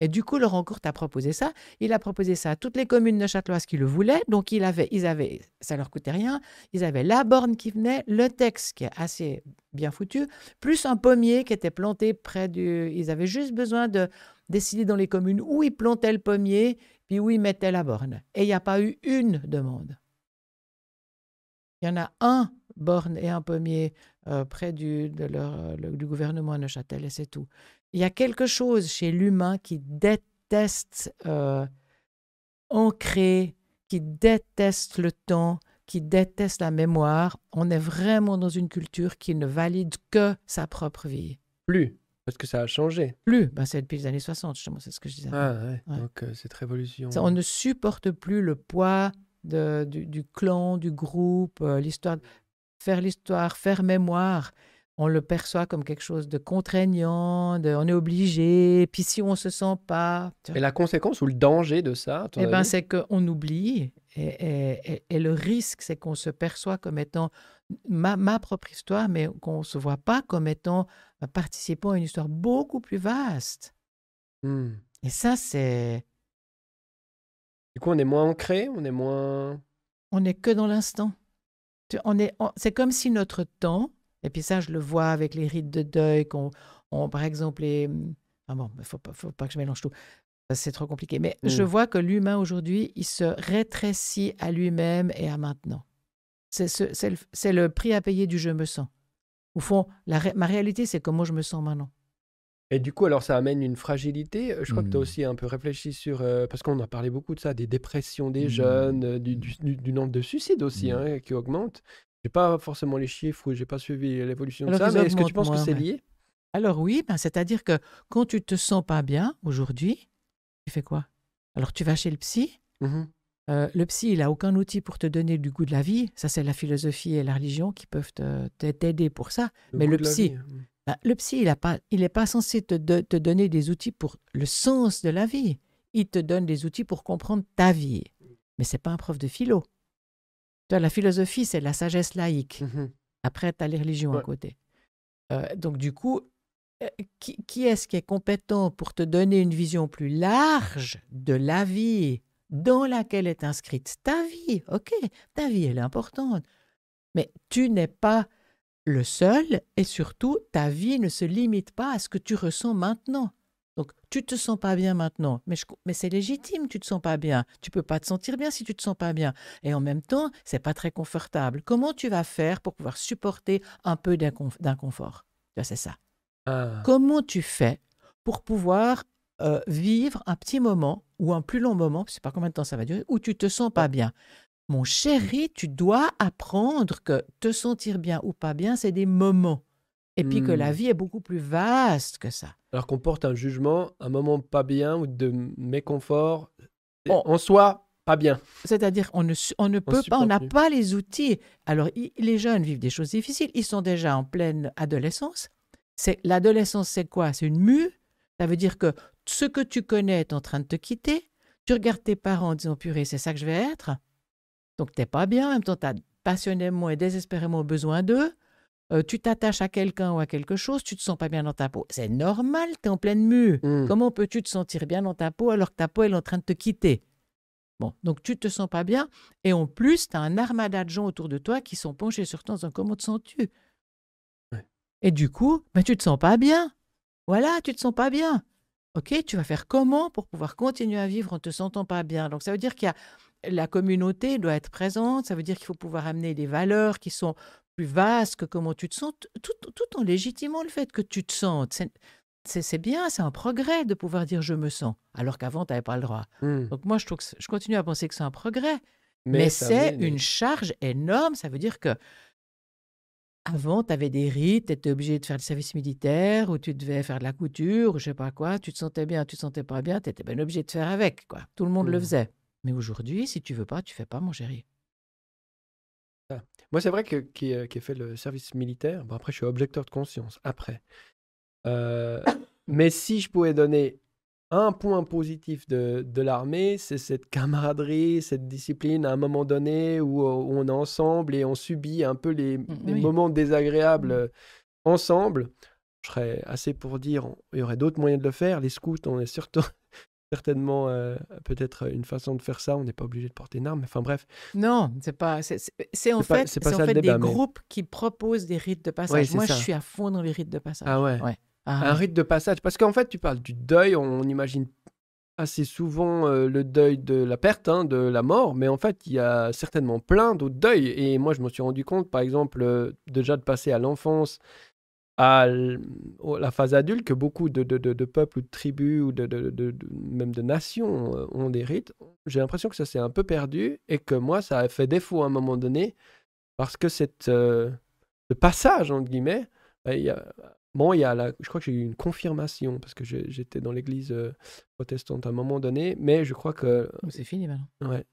Et du coup, Laurent Courte a proposé ça. Il a proposé ça à toutes les communes neuchâteloises qui le voulaient. Donc, il avait, ils avaient, ça leur coûtait rien. Ils avaient la borne qui venait, le texte qui est assez bien foutu, plus un pommier qui était planté près du. Ils avaient juste besoin de décider dans les communes où ils plantaient le pommier, puis où ils mettaient la borne. Et il n'y a pas eu une demande. Il y en a un Borne et un pommier euh, près du, de euh, du gouvernement à Neuchâtel, et c'est tout. Il y a quelque chose chez l'humain qui déteste euh, ancrer, qui déteste le temps, qui déteste la mémoire. On est vraiment dans une culture qui ne valide que sa propre vie. Plus. Parce que ça a changé. Plus, bah, c'est depuis les années 60, justement, c'est ce que je disais. Ah, donc euh, cette révolution. on ne supporte plus le poids de, du, clan, du groupe, l'histoire faire l'histoire, faire mémoire, on le perçoit comme quelque chose de contraignant, de, on est obligé, puis si on se sent pas... Et la conséquence ou le danger de ça Eh bien, c'est qu'on oublie, et, et, le risque, c'est qu'on se perçoit comme étant ma, propre histoire, mais qu'on ne se voit pas comme étant euh, participant à une histoire beaucoup plus vaste. Hmm. Et ça, c'est... Du coup, on est moins ancré, on est moins... On n'est que dans l'instant on est, c'est comme si notre temps, et puis ça, je le vois avec les rites de deuil, qu'on, on, par exemple, hum, ah il faut faut pas que je mélange tout. C'est trop compliqué. Mais mm. je vois que l'humain aujourd'hui, il se rétrécit à lui-même et à maintenant. C'est, c'est, le, prix à payer du je me sens. Au fond, ma réalité, c'est comment je me sens maintenant. Et du coup, alors ça amène une fragilité. Euh, je crois que tu as hmm. aussi un peu réfléchi sur, euh, parce qu'on a parlé beaucoup de ça, des dépressions des hmm. jeunes, euh, du, nombre de suicides aussi hmm. hein, qui augmente. n'ai pas forcément les chiffres ou j'ai pas suivi l'évolution de ça, mais est-ce que tu penses que c'est lié Alors oui, ben, c'est-à-dire que quand tu te sens pas bien aujourd'hui, tu fais quoi Alors tu vas chez le psy. Mmh le psy, il a aucun outil pour te donner du goût de la vie. Ça, c'est la philosophie et la religion qui peuvent t'aider pour ça. mais le psy, mmh. Bah, le psy, il n'est pas, censé te, donner des outils pour le sens de la vie. Il te donne des outils pour comprendre ta vie. Mais c'est pas un prof de philo. la philosophie, c'est la sagesse laïque. Mm-hmm. Après, tu as les religions à côté. Euh, donc, du coup, euh, qui, qui est-ce qui est compétent pour te donner une vision plus large de la vie dans laquelle est inscrite ta vie Ok, ta vie, elle est importante. Mais tu n'es pas le seul et surtout ta vie ne se limite pas à ce que tu ressens maintenant. Donc tu te sens pas bien maintenant, mais, c'est légitime, tu te sens pas bien. Tu peux pas te sentir bien si tu te sens pas bien. Et en même temps, c'est pas très confortable. Comment tu vas faire pour pouvoir supporter un peu d'inconfort C'est ça. Ah. Comment tu fais pour pouvoir euh, vivre un petit moment ou un plus long moment, je sais pas combien de temps ça va durer, où tu te sens pas bien. Mon chéri, tu dois apprendre que te sentir bien ou pas bien, c'est des moments. Et puis que la hmm. vie est beaucoup plus vaste que ça. Alors qu'on porte un jugement, un moment pas bien ou de méconfort, on en soi, pas bien. C'est-à-dire, on ne, peut pas, on n'a pas les outils. Alors, les jeunes vivent des choses difficiles, ils sont déjà en pleine adolescence. C'est L'adolescence, c'est quoi C'est une mue. Ça veut dire que ce que tu connais est en train de te quitter. Tu regardes tes parents en disant, purée, c'est ça que je vais être. Donc, tu n'es pas bien, en même temps, tu as passionnément et désespérément besoin d'eux. Euh, tu t'attaches à quelqu'un ou à quelque chose, tu te sens pas bien dans ta peau. C'est normal, tu es en pleine mue. Mmh. Comment peux-tu te sentir bien dans ta peau alors que ta peau est en train de te quitter Bon, donc tu te sens pas bien et en plus, tu as un armada de gens autour de toi qui sont penchés sur toi en comment te sens-tu Et du coup, ben, tu te sens pas bien. Voilà, tu te sens pas bien. OK, tu vas faire comment pour pouvoir continuer à vivre en te sentant pas bien Donc ça veut dire qu'il y a la communauté doit être présente, ça veut dire qu'il faut pouvoir amener des valeurs qui sont plus vastes que comment tu te sens, tout, en légitimant le fait que tu te sentes. C'est bien, c'est un progrès de pouvoir dire je me sens, alors qu'avant, tu n'avais pas le droit. Mmh. Donc moi, je, trouve que je continue à penser que c'est un progrès, mais, c'est une charge énorme. Ça veut dire que avant, tu avais des rites, tu étais obligé de faire le service militaire, ou tu devais faire de la couture, ou je sais pas quoi, tu te sentais bien, tu te sentais pas bien, tu étais bien obligé de faire avec. quoi. Tout le monde le mmh. faisait. Mais aujourd'hui, si tu veux pas, tu fais pas, mon chéri. Ah, moi, c'est vrai que qui, euh, a fait le service militaire, bon, après, je suis objecteur de conscience, après. Euh, mais si je pouvais donner un point positif de, l'armée, c'est cette camaraderie, cette discipline à un moment donné où, euh, on est ensemble et on subit un peu les, mmh, moments désagréables mmh. ensemble. Je serais assez pour dire, il y aurait d'autres moyens de le faire. Les scouts, on est surtout certainement euh, peut-être une façon de faire ça. On n'est pas obligé de porter une arme. Enfin bref. Non, c'est pas. C'est en fait, des groupes qui proposent des rites de passage. Moi, je suis à fond dans les rites de passage. Ah ouais. Ah un rite de passage. Parce qu'en fait, tu parles du deuil. On, imagine assez souvent euh, le deuil de la perte, hein, de la mort, mais en fait, il y a certainement plein d'autres deuils. Et moi, je me suis rendu compte, par exemple, euh, déjà de passer à l'enfance à la phase adulte que beaucoup de, peuples ou de tribus ou de, même de nations euh, ont des rites, j'ai l'impression que ça s'est un peu perdu et que moi, ça a fait défaut à un moment donné parce que cette, euh, ce passage, entre guillemets, bah, il bon, il a je crois que j'ai eu une confirmation parce que j'étais dans l'église euh, protestante à un moment donné, mais je crois que... C'est fini maintenant. Ouais.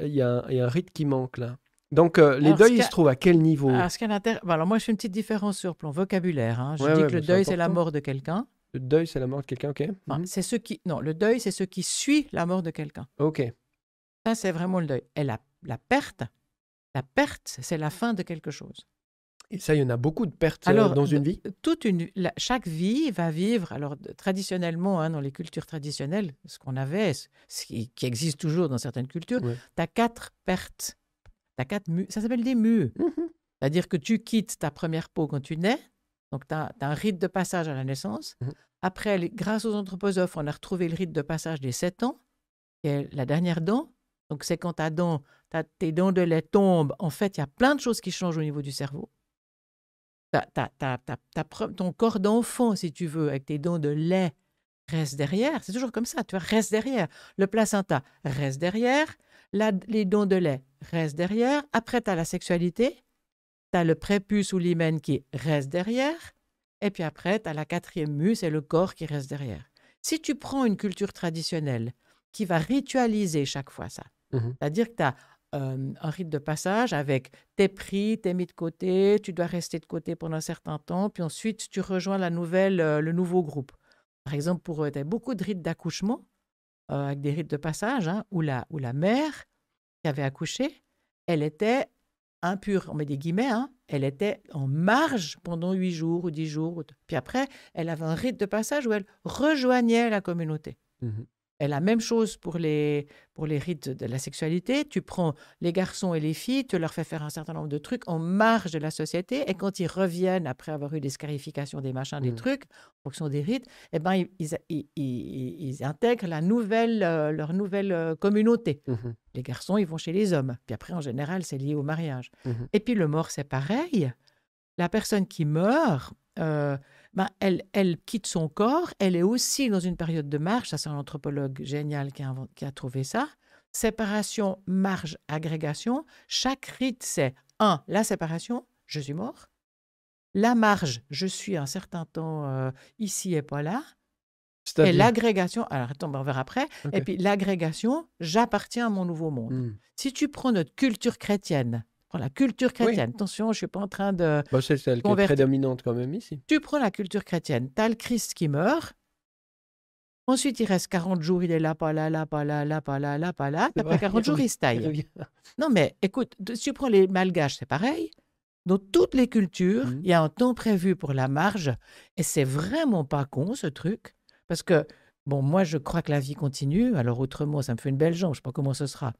Il il y, a un rite qui manque là. Donc, euh, les deuils, ils se trouvent à quel niveau alors, ce bah, moi, je fais une petite différence sur le plan vocabulaire. Hein. Je dis que le bah, deuil, c'est la mort de quelqu'un. Le deuil, c'est la mort de quelqu'un, ok. Non, ah, mhm. c'est ce qui... non, le deuil, c'est ce qui suit la mort de quelqu'un. Ok. Ça, c'est vraiment le deuil. Et la, la perte, la perte, c'est la fin de quelque chose. Et ça, il y en a beaucoup de pertes euh, dans une vie toute une, Chaque vie va vivre, alors traditionnellement, hein, dans les cultures traditionnelles, ce qu'on avait, ce qui, existe toujours dans certaines cultures, tu as quatre pertes t'as quatre Ça s'appelle des mues. Mmh C'est-à-dire que tu quittes ta première peau quand tu nais. Donc, tu as, un rite de passage à la naissance. Mmh. Après, grâce aux anthroposophes, on a retrouvé le rite de passage des 7 ans, qui est la dernière dent. Donc, c'est quand ta dent, tes dents de lait tombent. En fait, il y a plein de choses qui changent au niveau du cerveau. ton corps d'enfant, si tu veux, avec tes dents de lait, reste derrière. C'est toujours comme ça, tu vois, reste derrière. Le placenta reste derrière les dons de lait restent derrière. Après, tu as la sexualité, tu as le prépuce ou l'hymen qui reste derrière. Et puis après, tu as la quatrième mue, c'est le corps qui reste derrière. Si tu prends une culture traditionnelle qui va ritualiser chaque fois ça, mhm. c'est-à-dire que tu as euh, un rite de passage avec t'es pris, t'es mis de côté, tu dois rester de côté pendant un certain temps, puis ensuite tu rejoins la nouvelle, euh, le nouveau groupe. Par exemple, pour eux, tu as beaucoup de rites d'accouchement euh, avec des rites de passage, hein, où, la, où la mère qui avait accouché, elle était impure, on met des guillemets, hein, elle était en marge pendant huit jours ou dix jours. Puis après, elle avait un rite de passage où elle rejoignait la communauté. Mmh et la même chose pour les, pour les rites de la sexualité. Tu prends les garçons et les filles, tu leur fais faire un certain nombre de trucs en marge de la société. Et quand ils reviennent après avoir eu des scarifications, des machins, des mmh. trucs, en fonction des rites, eh ben, ils, ils, intègrent la nouvelle, euh, leur nouvelle euh, communauté. Mmh les garçons, ils vont chez les hommes. Puis après, en général, c'est lié au mariage. Mmh et puis le mort, c'est pareil. La personne qui meurt, euh, ben, elle, quitte son corps, elle est aussi dans une période de marche ça c'est un anthropologue génial qui a, trouvé ça, séparation, marge, agrégation, chaque rite c'est un, La séparation, je suis mort. La marge, je suis un certain temps euh, ici et pas là. Et l'agrégation, alors attends, ben, on verra après. Et puis l'agrégation, j'appartiens à mon nouveau monde. Hmm. Si tu prends notre culture chrétienne, la culture chrétienne, attention, je suis pas en train de. Bah, c'est celle qui est prédominante quand même ici. Tu prends la culture chrétienne, tu as le Christ qui meurt. Ensuite, il reste 40 jours, il est là, pas là, là, pas là, là, pas là, pas Après 40 jours, il se taille. Non, mais écoute, si tu prends les malgaches, c'est pareil. Dans toutes les cultures, mm. il y a un temps prévu pour la marge. Et c'est vraiment pas con, ce truc. Parce que, bon, moi, je crois que la vie continue. Alors, autrement, ça me fait une belle jambe. Je sais pas comment ce sera.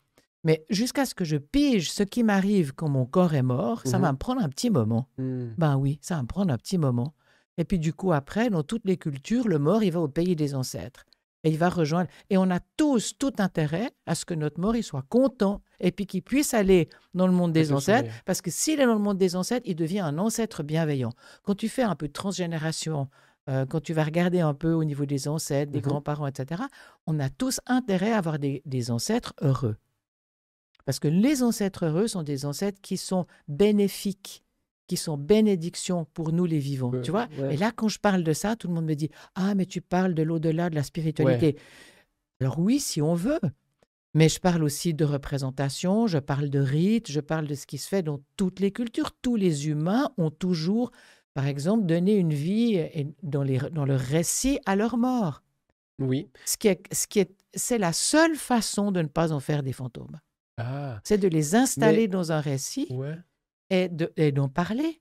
Mais jusqu'à ce que je pige ce qui m'arrive quand mon corps est mort, ça mmh va me prendre un petit moment. Mmh. Ben oui, ça va me prendre un petit moment. Et puis du coup, après, dans toutes les cultures, le mort, il va au pays des ancêtres. Et il va rejoindre. Et on a tous tout intérêt à ce que notre mort, il soit content et puis qu'il puisse aller dans le monde des ancêtres. Parce que s'il est dans le monde des ancêtres, il devient un ancêtre bienveillant. Quand tu fais un peu de transgénération, euh, quand tu vas regarder un peu au niveau des ancêtres, des mmh grands-parents, etc., on a tous intérêt à avoir des ancêtres heureux. Parce que les ancêtres heureux sont des ancêtres qui sont bénéfiques, qui sont bénédictions pour nous les vivants. tu vois Et là, quand je parle de ça, tout le monde me dit Ah, mais tu parles de l'au-delà, de la spiritualité. Alors, oui, si on veut. Mais je parle aussi de représentation, je parle de rites, je parle de ce qui se fait dans toutes les cultures. Tous les humains ont toujours, par exemple, donné une vie euh, dans, les, dans le récit à leur mort. Oui. Ce qui est, ce qui est, c'est la seule façon de ne pas en faire des fantômes. Ah. c'est de les installer dans un récit et, d'en parler.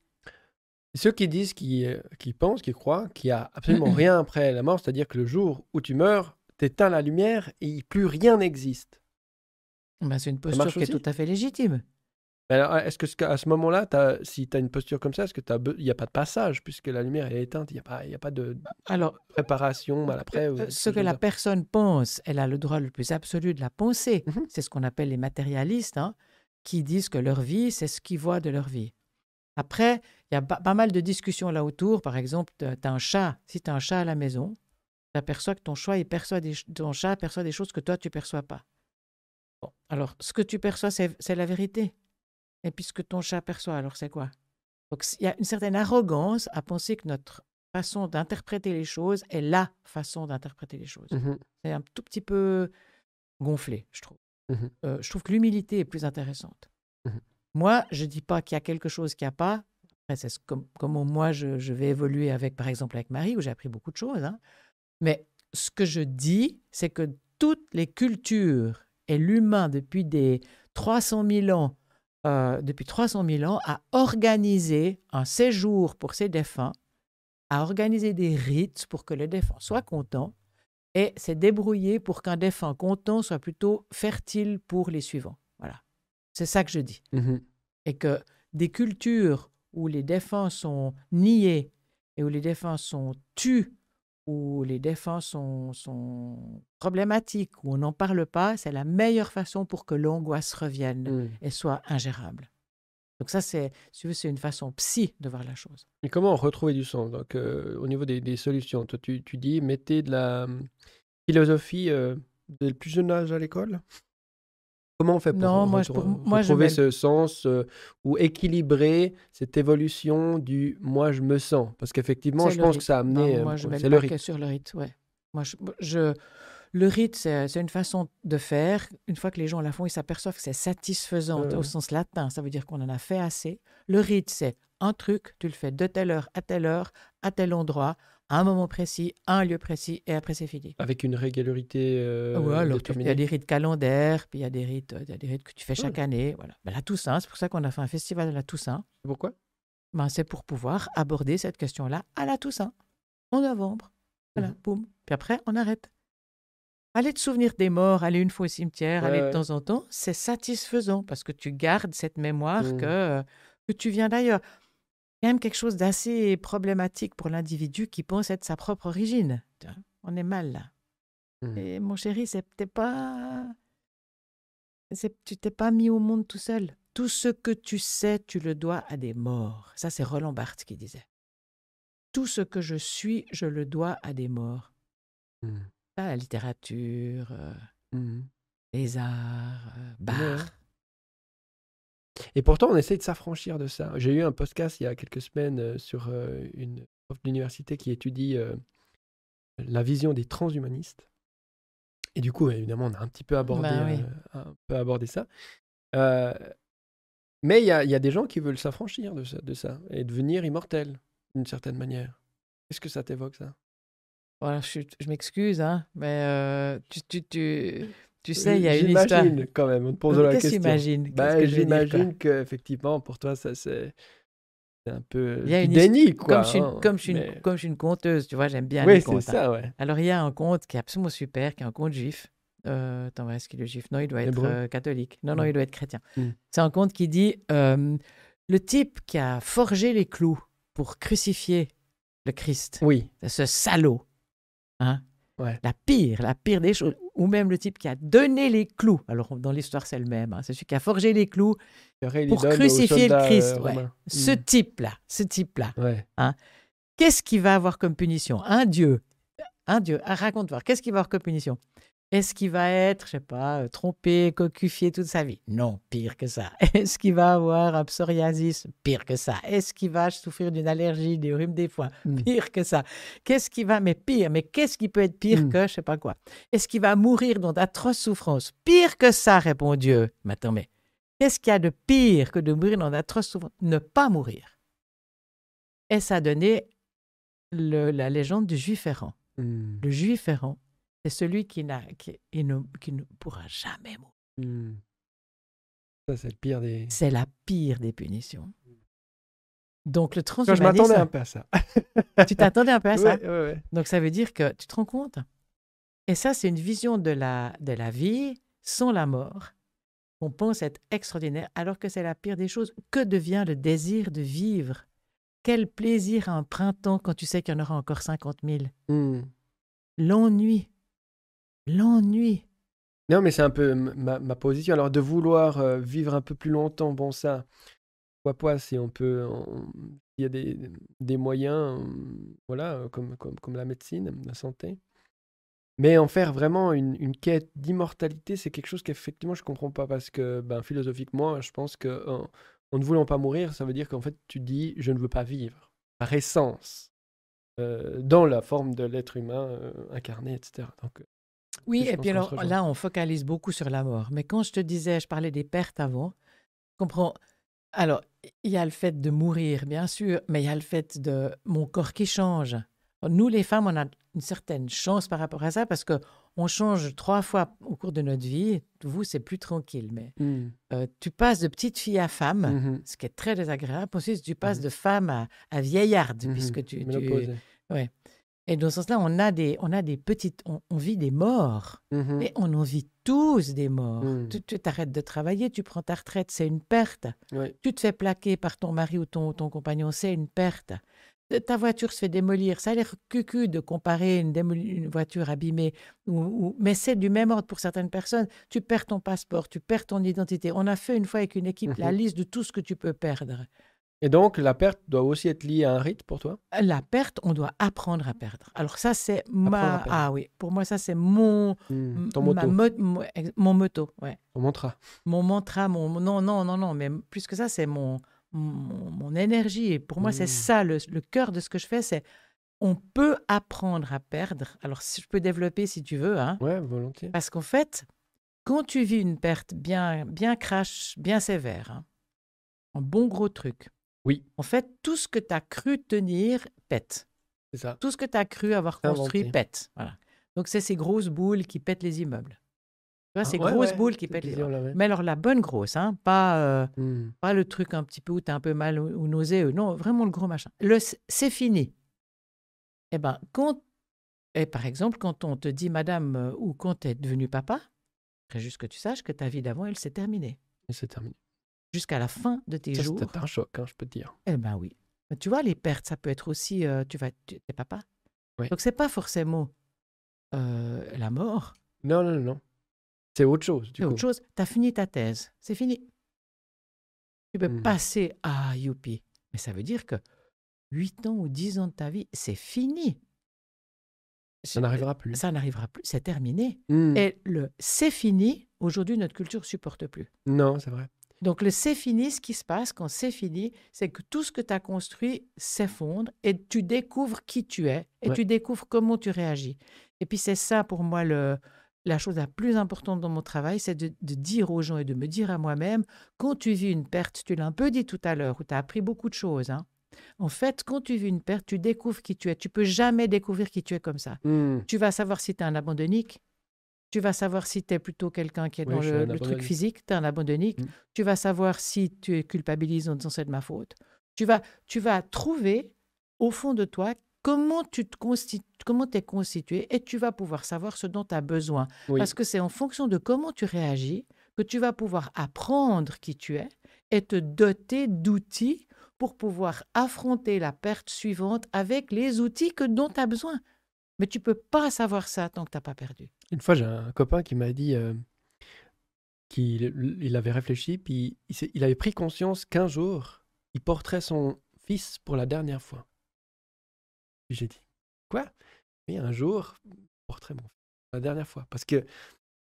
Ceux qui disent, qui, euh, pensent, qui croient qu'il n'y a absolument rien après la mort, c'est-à-dire que le jour où tu meurs, tu éteins la lumière et plus rien n'existe. Ben, c'est une posture qui est tout à fait légitime. Alors, est-ce que à ce moment-là, si tu as une posture comme ça, est-ce que il n'y a pas de passage puisque la lumière est éteinte, il n'y a pas, a de bah, Alors, préparation euh, mal après. Euh, ce que la personne pense, elle a le droit le plus absolu de la penser. Mmh c'est ce qu'on appelle les matérialistes, hein, qui disent que leur vie, c'est ce qu'ils voient de leur vie. Après, il y a pas, mal de discussions là autour. Par exemple, tu as un chat. Si tu as un chat à la maison, tu aperçois que ton choix il perçoit des, ton chat perçoit des choses que toi, tu perçois pas. Alors, ce que tu perçois, c'est la vérité. Et puis ce que ton chat perçoit, alors c'est quoi Donc il y a une certaine arrogance à penser que notre façon d'interpréter les choses est la façon d'interpréter les choses. Mmh c'est un tout petit peu gonflé, je trouve. Mmh euh, je trouve que l'humilité est plus intéressante. Mmh moi, je ne dis pas qu'il y a quelque chose qu'il n'y a pas. Après, c'est comme, comment moi, je, vais évoluer avec, par exemple, avec Marie, où j'ai appris beaucoup de choses. Hein. Mais ce que je dis, c'est que toutes les cultures et l'humain, depuis des 300 000 ans, euh, depuis 300 000 ans, à organiser un séjour pour ses défunts, à organiser des rites pour que le défunt soit content et s'est débrouillé pour qu'un défunt content soit plutôt fertile pour les suivants. Voilà. C'est ça que je dis. Mmh et que des cultures où les défunts sont niés et où les défunts sont tués où les défenses sont, problématiques, où on n'en parle pas, c'est la meilleure façon pour que l'angoisse revienne mmh. et soit ingérable. Donc ça, c'est c'est une façon psy de voir la chose. Et comment retrouver du sens Donc, euh, Au niveau des, solutions, tu, dis, mettez de la mmh, philosophie euh, dès le plus jeune âge à l'école Comment on fait pour, trouver moi, je, ce sens euh, ou équilibrer cette évolution du moi je me sens Parce qu'effectivement, je pense que ça a amené. Euh, moi, je le sur le rite, Moi, je, le rite, c'est une façon de faire. Une fois que les gens la font, ils s'aperçoivent que c'est satisfaisant euh. au sens latin. Ça veut dire qu'on en a fait assez. Le rite, c'est un truc, tu le fais de telle heure à telle heure, à tel endroit, un moment précis, un lieu précis, et après c'est fini. Avec une régularité euh, alors, Il y a des rites calendaires, puis il y a des rites, euh, y a des rites que tu fais chaque année. Voilà. Ben, la Toussaint, c'est pour ça qu'on a fait un festival à la Toussaint. Pourquoi ben, C'est pour pouvoir aborder cette question-là à la Toussaint, en novembre. Voilà, mhm. boum. Puis après, on arrête. Aller te souvenir des morts, aller une fois au cimetière, aller de temps en temps, c'est satisfaisant parce que tu gardes cette mémoire mmh. que, euh, que tu viens d'ailleurs quand même quelque chose d'assez problématique pour l'individu qui pense être sa propre origine. On est mal là. Mmh. Et mon chéri, c'était pas. Tu t'es pas mis au monde tout seul. Tout ce que tu sais, tu le dois à des morts. Ça, c'est Roland Barthes qui disait. Tout ce que je suis, je le dois à des morts. Mmh. Ah, la littérature, euh, mmh. les arts, euh, Barthes. Et pourtant, on essaie de s'affranchir de ça. J'ai eu un podcast il y a quelques semaines euh, sur euh, une prof d'université qui étudie euh, la vision des transhumanistes. Et du coup, évidemment, on a un petit peu abordé, bah un peu abordé ça. mais il y a, y a, des gens qui veulent s'affranchir de ça, de ça et devenir immortels, d'une certaine manière. Qu'est-ce que ça t'évoque, ça voilà, Je, m'excuse, hein, mais tu, tu, tu, tu sais, il y a une histoire. J'imagine quand même, on te pose la question. Bah, que J'imagine qu'effectivement, pour toi, ça c'est un peu il déni, quoi. Comme je, suis une, conteuse, tu vois, j'aime bien les contes. Hein. Ça, ouais. Alors, il y a un conte qui est absolument super, qui est un conte juif. Euh, attends, est-ce qu'il est juif Non, il doit être euh, catholique. Non, non, il doit être chrétien. Hmm. C'est un conte qui dit euh, le type qui a forgé les clous pour crucifier le Christ, oui. ce salaud, hein, la pire, la pire des choses. Ou même le type qui a donné les clous. Alors, dans l'histoire, c'est le même. Hein. C'est celui qui a forgé les clous pour crucifier le Christ. Euh, ce hmm. type-là, ce type-là. Hein. Qu'est-ce qu'il va avoir comme punition Un dieu. Un dieu. Ah, raconte moi Qu'est-ce qu'il va avoir comme punition est-ce qu'il va être, je sais pas, euh, trompé, cocufié toute sa vie Non, pire que ça. Est-ce qu'il va avoir un psoriasis Pire que ça. Est-ce qu'il va souffrir d'une allergie, des rhumes des foins hmm. Pire que ça. Qu'est-ce qui va, mais pire, mais qu'est-ce qui peut être pire hmm. que je sais pas quoi Est-ce qu'il va mourir dans d'atroces souffrances Pire que ça, répond Dieu. Mais attends, mais qu'est-ce qu'il y a de pire que de mourir dans d'atroces souffrances Ne pas mourir. Et ça a donné la légende du juif errant. Hmm. Le juif errant c'est celui qui, n'a, qui, ne, pourra jamais mourir. Hmm. Ça, c'est le pire des. C'est la pire des punitions. Donc le transhumanisme. je m'attendais un peu à ça. tu t'attendais un peu à ça. Donc ça veut dire que tu te rends compte. Et ça, c'est une vision de la, de la vie sans la mort. On pense être extraordinaire alors que c'est la pire des choses. Que devient le désir de vivre Quel plaisir à un printemps quand tu sais qu'il y en aura encore 50 000 hmm. L'ennui. L'ennui. Non, mais c'est un peu ma, position. Alors, de vouloir euh, vivre un peu plus longtemps, bon, ça, quoi quoi si on peut. Il y a des, des moyens, voilà, euh, comme, comme, la médecine, la santé. Mais en faire vraiment une, quête d'immortalité, c'est quelque chose qu'effectivement je ne comprends pas parce que ben, philosophiquement, je pense que en, ne voulant pas mourir, ça veut dire qu'en fait tu dis je ne veux pas vivre par essence, euh, dans la forme de l'être humain incarné, etc. Donc oui, et, puis alors là, on focalise beaucoup sur la mort. Mais quand je te disais, je parlais des pertes avant, comprends Alors, il y a le fait de mourir, bien sûr, mais il y a le fait de mon corps qui change. Nous, les femmes, on a une certaine chance par rapport à ça parce que on change trois fois au cours de notre vie. Vous, c'est plus tranquille, mais hmm. euh, tu passes de petite fille à femme, mm-hmm. ce qui est très désagréable. Ensuite, tu passes mm-hmm. de femme à, à vieillarde, mm-hmm. puisque tu, tu... Ouais. Et dans ce sens-là, on a des, on a des petites, on, vit des morts, mm-hmm. mais on en vit tous des morts. Mm. Tu, t'arrêtes de travailler, tu prends ta retraite, c'est une perte. Tu te fais plaquer par ton mari ou ton, ton compagnon, c'est une perte. Euh, ta voiture se fait démolir. Ça a l'air cucu de comparer une, une voiture abîmée, ou, mais c'est du même ordre pour certaines personnes. Tu perds ton passeport, tu perds ton identité. On a fait une fois avec une équipe mm-hmm. la liste de tout ce que tu peux perdre. Et donc, la perte doit aussi être liée à un rite pour toi euh, La perte, on doit apprendre à perdre. Alors ça, c'est ma... Ah oui, pour moi, ça, c'est mon... Hmm, moto. Mon moto, ouais. Mon mantra. Mon mantra, mon... Non, non, non, non, mais plus que ça, c'est mon... mon... mon énergie. Et pour moi, c'est hmm. ça, le... cœur de ce que je fais, c'est on peut apprendre à perdre. Alors, si je peux développer si tu veux. Hein, ouais, volontiers. Parce qu'en fait, quand tu vis une perte bien, bien crash, bien sévère, hein, un bon gros truc, oui. En fait, tout ce que tu as cru tenir pète. C'est ça. Tout ce que tu as cru avoir construit pète. Voilà. Donc, c'est ces grosses boules qui pètent les immeubles. Tu vois, ah ces grosses boules qui pètent les immeubles. Mais alors, la bonne grosse, hein, pas, euh, hmm. pas le truc un petit peu où tu as un peu mal ou, ou Non, vraiment le gros machin. Le, c'est fini. Eh ben quand. Et eh, par exemple, quand on te dit madame euh, ou quand tu es devenu papa, juste que tu saches que ta vie d'avant, elle s'est terminée. Elle s'est terminée jusqu'à la fin de tes jours. C'est un choc, hein, je peux te dire. Eh ben oui. tu vois, les pertes, ça peut être aussi, euh, tu vas, t'es papa. Donc, Donc c'est pas forcément euh, la mort. Non, non, non. C'est autre chose. C'est autre chose. Tu as fini ta thèse. C'est fini. Tu peux mmh. passer à youpi. Mais ça veut dire que 8 ans ou 10 ans de ta vie, c'est fini. Ça n'arrivera plus. Ça n'arrivera plus, c'est terminé. Mmh. Et le c'est fini, aujourd'hui, notre culture supporte plus. Non, c'est vrai. Donc le c'est fini, ce qui se passe quand c'est fini, c'est que tout ce que tu as construit s'effondre et tu découvres qui tu es et tu découvres comment tu réagis. Et puis c'est ça pour moi la chose la plus importante dans mon travail, c'est de, dire aux gens et de me dire à moi-même, quand tu vis une perte, tu l'as un peu dit tout à l'heure, où tu as appris beaucoup de choses. Hein. En fait, quand tu vis une perte, tu découvres qui tu es. Tu peux jamais découvrir qui tu es comme ça. Mmh. Tu vas savoir si tu es un abandonnique, Mmh. Tu vas savoir si tu es plutôt quelqu'un qui est dans le, truc physique, tu es un abandonnique. Tu vas savoir si tu culpabilises en disant c'est de ma faute. Tu vas, tu vas trouver au fond de toi comment tu te comment es constitué et tu vas pouvoir savoir ce dont tu as besoin. Parce que c'est en fonction de comment tu réagis que tu vas pouvoir apprendre qui tu es et te doter d'outils pour pouvoir affronter la perte suivante avec les outils que dont tu as besoin. Mais tu peux pas savoir ça tant que tu n'as pas perdu. Une fois, j'ai un copain qui m'a dit euh, qu'il avait réfléchi, puis il, avait pris conscience qu'un jour, il porterait son fils pour la dernière fois. Puis j'ai dit, quoi Mais un jour, il porterait mon fils pour la dernière fois. Parce que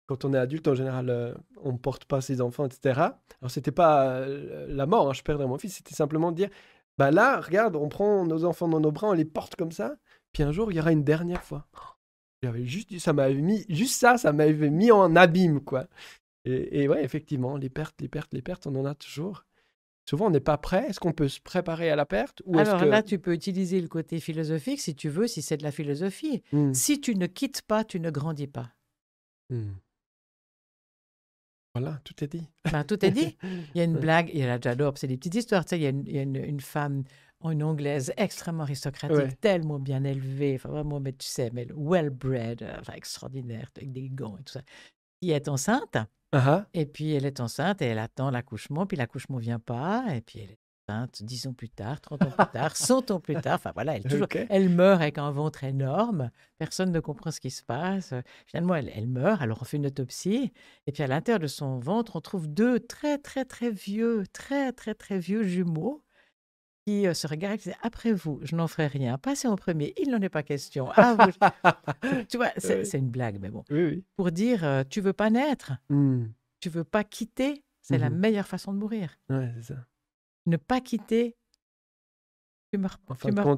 quand on est adulte, en général, euh, on ne porte pas ses enfants, etc. Alors, c'était pas euh, la mort, hein, je perdrais mon fils, c'était simplement de dire, bah là, regarde, on prend nos enfants dans nos bras, on les porte comme ça, puis un jour, il y aura une dernière fois. J'avais juste ça m'avait mis juste ça, ça m'avait mis en abîme quoi. Et, et, ouais, effectivement, les pertes, les pertes, les pertes, on en a toujours. Souvent, on n'est pas prêt. Est-ce qu'on peut se préparer à la perte ou Alors là, tu peux utiliser le côté philosophique si tu veux, si c'est de la philosophie. Mmh. Si tu ne quittes pas, tu ne grandis pas. Mmh. Voilà, tout est dit. Ben, tout est dit. Il y a une blague, a la j'adore, c'est des petites histoires. il y a y a une, une femme une Anglaise extrêmement aristocratique, tellement bien élevée, enfin, vraiment, mais tu sais, mais well-bred, euh, enfin, extraordinaire, avec des gants et tout ça, qui est enceinte. Uh-huh. Et puis elle est enceinte et elle attend l'accouchement, puis l'accouchement vient pas, et puis elle est enceinte 10 ans plus tard, 30 ans plus tard, 100 ans plus tard, enfin voilà, elle, toujours, elle meurt avec un ventre énorme, personne ne comprend ce qui se passe. Finalement, elle, elle meurt, alors on fait une autopsie, et puis à l'intérieur de son ventre, on trouve deux très très très vieux, très très très vieux jumeaux qui euh, se regarde et Après vous, je n'en ferai rien. Passez en premier, il n'en est pas question. Ah, tu vois, c'est une blague, mais bon. Pour dire euh, Tu veux pas naître, mmh. tu veux pas quitter, c'est la mmh meilleure façon de mourir. Ne pas quitter, tu meurs.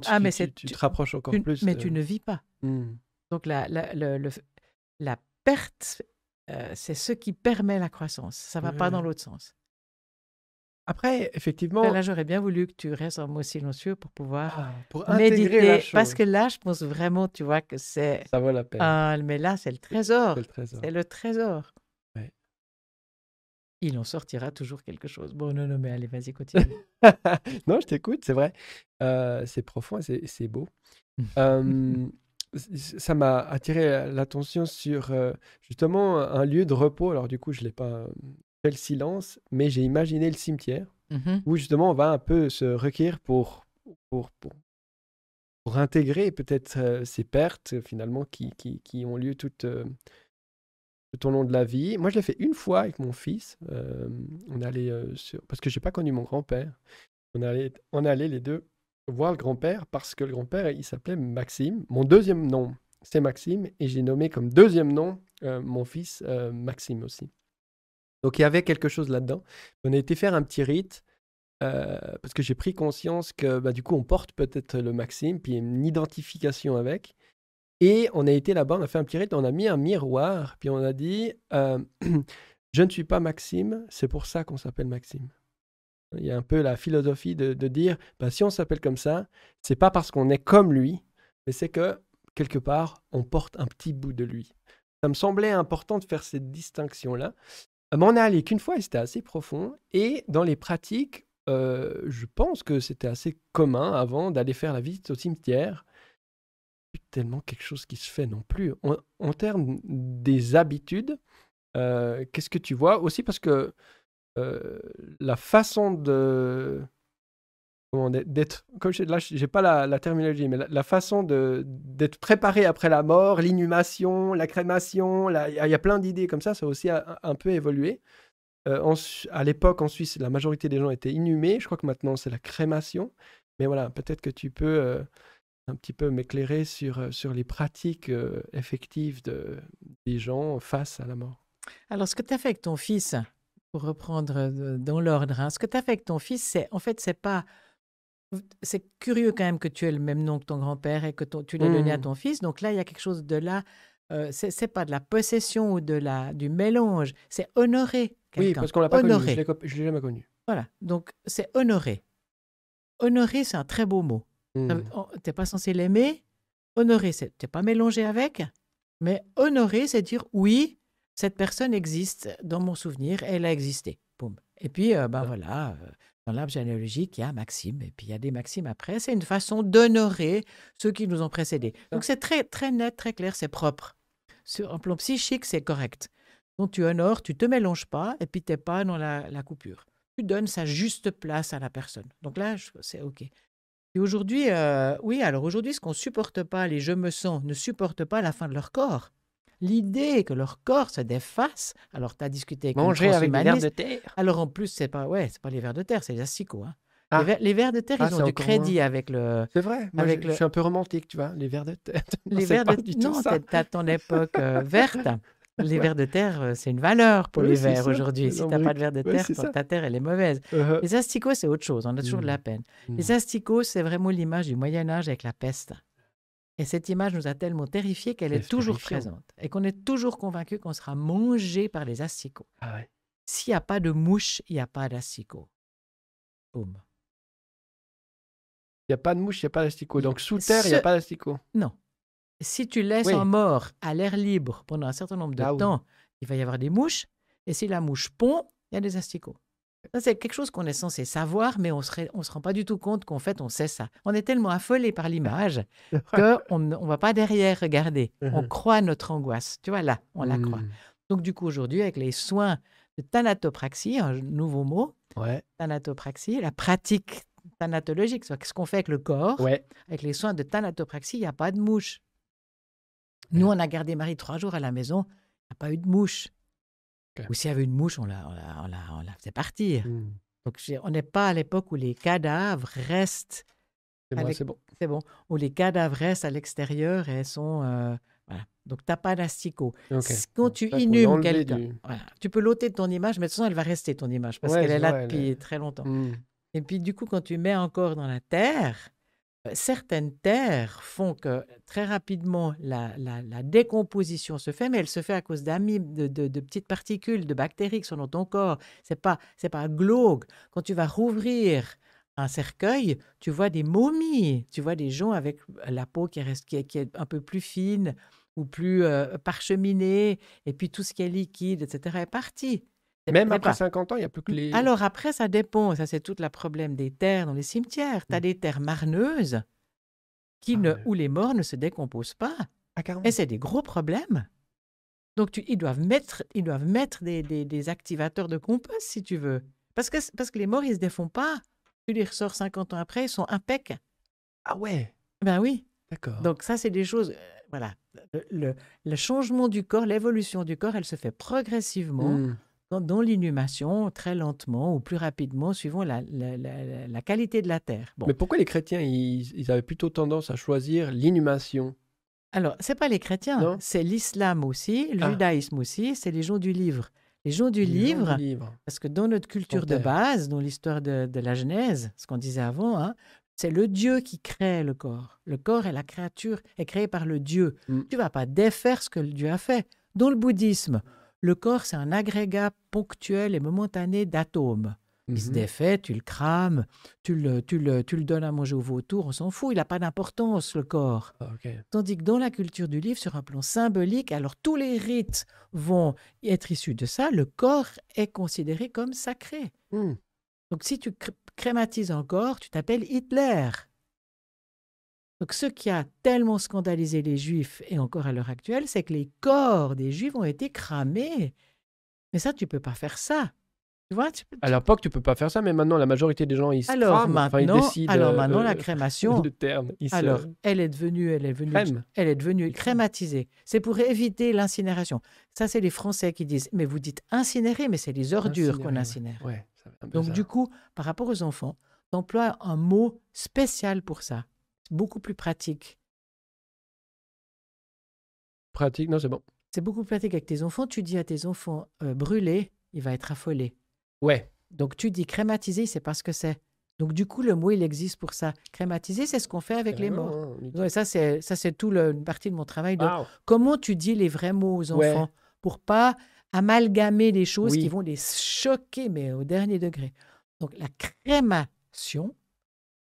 ah, mais tu, te rapproches encore plus. Mais tu ne vis pas. Mmh. Donc la, perte, euh, c'est ce qui permet la croissance. Ça va pas dans l'autre sens. Après, effectivement. Ben là, j'aurais bien voulu que tu restes en mot silencieux pour pouvoir ah, pour méditer. Parce que là, je pense vraiment, tu vois, que c'est. Ça vaut la peine. mais là, c'est le trésor. C'est le trésor. Le trésor. Il en sortira toujours quelque chose. Bon, non, non, mais allez, vas-y, continue. non, je t'écoute, c'est vrai. Euh, c'est profond c'est beau. ça m'a attiré l'attention sur euh, justement un lieu de repos. Alors, du coup, je ne l'ai pas le silence, mais j'ai imaginé le cimetière mmh où justement on va un peu se requérir pour, pour, pour, intégrer peut-être euh, ces pertes euh, finalement qui, qui, qui ont lieu toute, euh, tout au long de la vie. Moi, je l'ai fait une fois avec mon fils. on allait sur... parce que j'ai pas connu mon grand-père. On allait, on allait les deux voir le grand-père parce que le grand-père, il s'appelait Maxime. Mon deuxième nom, c'est Maxime, et j'ai nommé comme deuxième nom mon fils Maxime aussi. Donc il y avait quelque chose là-dedans. On a été faire un petit rite euh, parce que j'ai pris conscience que bah, du coup on porte peut-être le maxime, puis une identification avec. Et on a été là-bas, on a fait un petit rite, on a mis un miroir, puis on a dit euh, Je ne suis pas Maxime, c'est pour ça qu'on s'appelle Maxime. Il y a un peu la philosophie de, dire bah, si on s'appelle comme ça, c'est pas parce qu'on est comme lui, mais c'est que quelque part on porte un petit bout de lui. Ça me semblait important de faire cette distinction-là. Euh, m'en allé qu'une fois et c'était assez profond. Et dans les pratiques, euh, je pense que c'était assez commun avant d'aller faire la visite au cimetière. Tellement quelque chose qui se fait non plus. En, termes des habitudes, euh, qu'est-ce que tu vois Aussi parce que la façon de d'être comme là j'ai pas la, terminologie mais la, façon de d'être préparé après la mort l'inhumation la crémation il y, a plein d'idées comme ça ça a aussi un peu évolué euh, à l'époque en Suisse la majorité des gens étaient inhumés je crois que maintenant c'est la crémation mais voilà peut-être que tu peux euh, un petit peu m'éclairer sur euh, sur les pratiques effectives de, des gens face à la mort alors ce que tu as fait avec ton fils pour reprendre dans l'ordre, hein, ce que tu as fait avec ton fils, c'est en fait, c'est pas c'est curieux quand même que tu aies le même nom que ton grand-père et que tu l'aies donné à mmh. ton fils. Donc là, il y a quelque chose de là. Euh, c'est, n'est pas de la possession ou de la, du mélange, c'est honorer. quelqu'un. Oui, parce qu'on l'a pas honoré. connu. Je l'ai, jamais connu. Voilà. Donc c'est honorer. Honorer, c'est un très beau mot. Tu n'es mmh. oh, pas censé l'aimer. Honorer, c'est t'es pas mélangé avec. Mais honorer, c'est dire oui, cette personne existe dans mon souvenir, elle a existé. Et puis, euh, ben ah. voilà, euh, dans l'arbre généalogique, il y a Maxime, et puis il y a des Maximes après. C'est une façon d'honorer ceux qui nous ont précédés. Donc ah. c'est très, très net, très clair, c'est propre. Sur un plan psychique, c'est correct. Donc tu honores, tu te mélanges pas, et puis n'es pas dans la, coupure. Tu donnes sa juste place à la personne. Donc là, c'est OK. Et aujourd'hui, euh, oui, alors aujourd'hui, ce qu'on supporte pas, les je me sens, ne supportent pas la fin de leur corps l'idée que leur corps se défasse. Alors, tu as discuté avec Manger avec des vers de terre. Alors, en plus, c'est pas, ouais, c'est pas les vers de terre, c'est les asticots. Hein. Ah. Les, vers, de terre, ah, ils ont du crédit avec le. C'est vrai. je, suis un peu romantique, tu vois. Les vers de terre. les vers de terre. Non, t'as ton époque euh, verte. Les vers de terre, euh, c'est une valeur pour les vers aujourd'hui. Si tu n'as pas de vers de terre, ta terre, elle est mauvaise. Uh-huh. Les asticots, c'est autre chose. On a toujours de la hmm. peine. Hmm. Les asticots, c'est vraiment l'image du Moyen-Âge avec la peste. Et cette image nous a tellement terrifiés qu'elle est, toujours présente et qu'on est toujours convaincu qu'on sera mangé par les asticots. Ah S'il n'y a pas de mouche, il n'y a pas d'asticot. Boum. Il n'y a pas de mouche, il n'y a pas d'asticot. Donc sous terre, il n'y a pas d'asticot. Non. Si tu laisses un mort à l'air libre pendant un certain nombre de ah temps, il va y avoir des mouches. Et si la mouche pond, il y a des asticots. C'est quelque chose qu'on est censé savoir, mais on ne se rend pas du tout compte qu'en fait, on sait ça. On est tellement affolé par l'image qu'on ne va pas derrière regarder. On uh-huh. croit notre angoisse. Tu vois, là, on la croit. Hmm. Donc, du coup, aujourd'hui, avec les soins de thanatopraxie, un nouveau mot, thanatopraxie, la pratique thanatologique, ce qu'on fait avec le corps, avec les soins de thanatopraxie, il n'y a pas de mouche. Nous, on a gardé Marie trois jours à la maison, il n'y a pas eu de mouche. Ou s'il y avait une mouche, on la, on faisait partir. Hmm. Donc, on n'est pas à l'époque où les cadavres restent. C'est bon. C'est bon. Où les cadavres restent à l'extérieur et sont. Euh, voilà. Donc, tu pas d'asticot. Quand tu inhumes quelqu'un, tu peux l'ôter de ton image, mais de toute façon, elle va rester ton image parce qu'elle est là depuis très longtemps. Hmm. Et puis, du coup, quand tu mets encore dans la terre, euh, certaines terres font que euh, très rapidement la, décomposition se fait, mais elle se fait à cause d'amibes, de, petites particules, de bactéries qui sont dans ton corps. C'est pas c'est pas glauque. Quand tu vas rouvrir un cercueil, tu vois des momies, tu vois des gens avec euh, la peau qui reste qui, est un peu plus fine ou plus parcheminée, et puis tout ce qui est liquide, etc. est parti. Même après 50 ans, il n'y a plus que les... Alors après, ça dépend. Ça, c'est tout le problème des terres dans les cimetières. Tu as mmh. des terres marneuses qui ah ne, où les morts ne se décomposent pas. Et c'est des gros problèmes. Donc ils doivent mettre, ils doivent mettre des, des, des, activateurs de compost, si tu veux. Parce que, parce que les morts, ils ne se défont pas. Tu les ressors 50 ans après, ils sont impeccables. Ah ouais Ben oui. D'accord. Donc ça, c'est des choses... Euh, voilà. Le, le, changement du corps, l'évolution du corps, elle se fait progressivement. Mmh dans l'inhumation, très lentement ou plus rapidement, suivant la, qualité de la terre. Mais pourquoi les chrétiens, ils, avaient plutôt tendance à choisir l'inhumation alors, ce n'est pas les chrétiens, c'est l'islam aussi, le ah. judaïsme aussi, c'est les gens du livre. Les gens du, livre, parce que dans notre culture de base, dans l'histoire de, la Genèse, ce qu'on disait avant, hein, c'est le Dieu qui crée le corps. Le corps et la créature est créé par le Dieu. Mm. Tu vas pas défaire ce que le Dieu a fait. Dans le bouddhisme, le corps, c'est un agrégat ponctuel et momentané d'atomes. Il se mhm. défait, tu le crames, tu le, donnes à manger au vautour, on s'en fout, il n'a pas d'importance, le corps. Ah, Tandis que dans la culture du livre, sur un plan symbolique, alors tous les rites vont être issus de ça, le corps est considéré comme sacré. Hmm. Donc si tu crématises un corps, tu t'appelles Hitler. Donc ce qui a tellement scandalisé les Juifs, et encore à l'heure actuelle, c'est que les corps des Juifs ont été cramés. Mais ça, tu peux pas faire ça. Tu vois, À l'époque, tu peux pas faire ça, mais maintenant, la majorité des gens, ils se Maintenant, alors euh, maintenant, la euh, crémation, terme, alors, elle est devenue, elle est venue, elle est devenue crématisée. C'est pour éviter l'incinération. Ça, c'est les Français qui disent, mais vous dites incinérer, mais c'est les ordures qu'on incinère. Donc, du coup, par rapport aux enfants, tu un mot spécial pour ça beaucoup plus pratique. Pratique, non, c'est bon. C'est beaucoup plus pratique avec tes enfants. Tu dis à tes enfants euh, brûler, il va être affolé. Ouais. Donc tu dis crématiser, c'est parce que c'est. Donc du coup, le mot, il existe pour ça. Crématiser, c'est ce qu'on fait avec les morts. Hein, ça, c'est ça, c'est tout une partie de mon travail. Comment tu dis les vrais mots aux enfants pour pas amalgamer des choses qui vont les choquer, mais au dernier degré. Donc la crémation,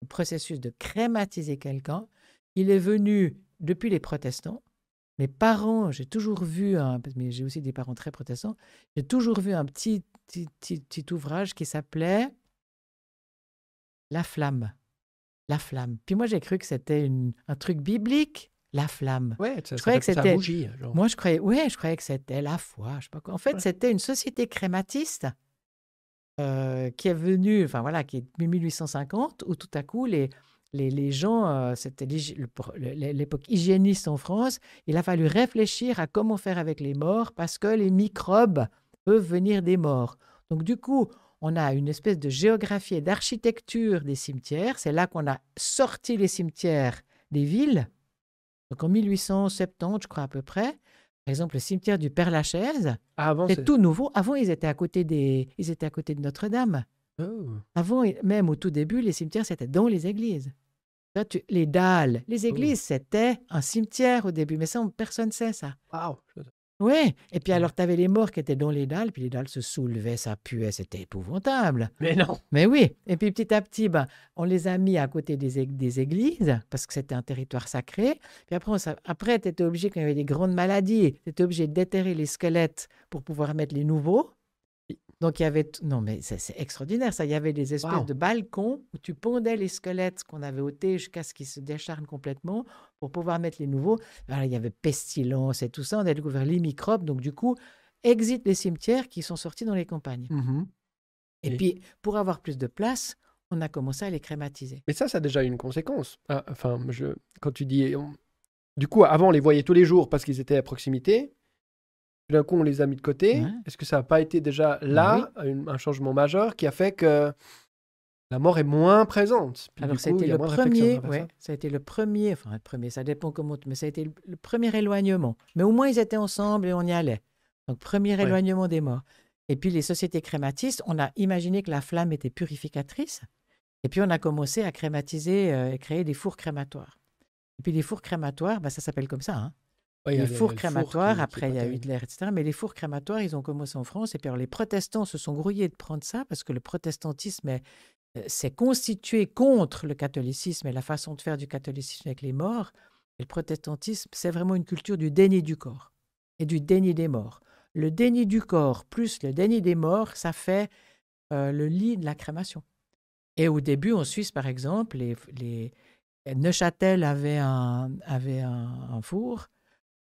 processus de crématiser quelqu'un, il est venu depuis les protestants. Mes parents, j'ai toujours vu, mais j'ai aussi des parents très protestants, j'ai toujours vu un petit, petit, petit, ouvrage qui s'appelait La flamme. La flamme. Puis moi, j'ai cru que c'était un truc biblique. La flamme. Ouais, je croyais que c'était. Moi, je croyais. Ouais, je croyais que c'était la foi. Je sais pas quoi. En fait, c'était une société crématiste euh, qui est venu, enfin voilà, qui est 1850, où tout à coup, les, les, gens, euh, c'était l'époque hygiéniste en France, il a fallu réfléchir à comment faire avec les morts parce que les microbes peuvent venir des morts. Donc du coup, on a une espèce de géographie et d'architecture des cimetières. C'est là qu'on a sorti les cimetières des villes. Donc en 1870, je crois à peu près. Par exemple, le cimetière du Père-Lachaise, ah c'est tout nouveau. Avant, ils étaient à côté, des... ils étaient à côté de Notre-Dame. Oh. Avant, même au tout début, les cimetières, c'était dans les églises. tu... les dalles, les oh. églises, c'était un cimetière au début, mais ça, personne ne sait ça. Oui, et puis mmh. alors tu avais les morts qui étaient dans les dalles, puis les dalles se soulevaient, ça puait, c'était épouvantable. Mais non. Mais oui, et puis petit à petit, ben, on les a mis à côté des, églises, parce que c'était un territoire sacré. Puis après, après tu étais obligé, quand il y avait des grandes maladies, tu étais obligé de déterrer les squelettes pour pouvoir mettre les nouveaux. Donc il y avait, non mais c'est extraordinaire ça, il y avait des espèces de balcons où tu pondais les squelettes qu'on avait ôtés jusqu'à ce qu'ils se décharnent complètement, pour pouvoir mettre les nouveaux. il y avait pestilence et tout ça. On a découvert les microbes. Donc, du coup, exit les cimetières qui sont sortis dans les campagnes. Mmh et, puis, pour avoir plus de place, on a commencé à les crématiser. Mais ça, ça a déjà eu une conséquence. Ah, enfin, je, quand tu dis. Du coup, avant, on les voyait tous les jours parce qu'ils étaient à proximité. D'un coup, on les a mis de côté. Est-ce que ça n'a pas été déjà là bah un changement majeur qui a fait que la mort est moins présente. Alors, c'était le premier, ouais, ça a été le premier, enfin, le premier, ça dépend comment, mais ça a été le, premier éloignement. Mais au moins, ils étaient ensemble et on y allait. Donc, premier éloignement des morts. Et puis, les sociétés crématistes, on a imaginé que la flamme était purificatrice. Et puis, on a commencé à crématiser euh, et créer des fours crématoires. Et puis, les fours crématoires, bah, ça s'appelle comme ça. Hein. les fours crématoires, après il y a eu Hitler, etc. Mais les fours crématoires, ils ont commencé en France. Et puis les protestants se sont grouillés de prendre ça parce que le protestantisme est, c'est euh, constitué contre le catholicisme et la façon de faire du catholicisme avec les morts, le protestantisme, c'est vraiment une culture du déni du corps et du déni des morts. Le déni du corps plus le déni des morts, ça fait euh, le lit de la crémation. Et au début, en Suisse, par exemple, les, Neuchâtel avait un, four,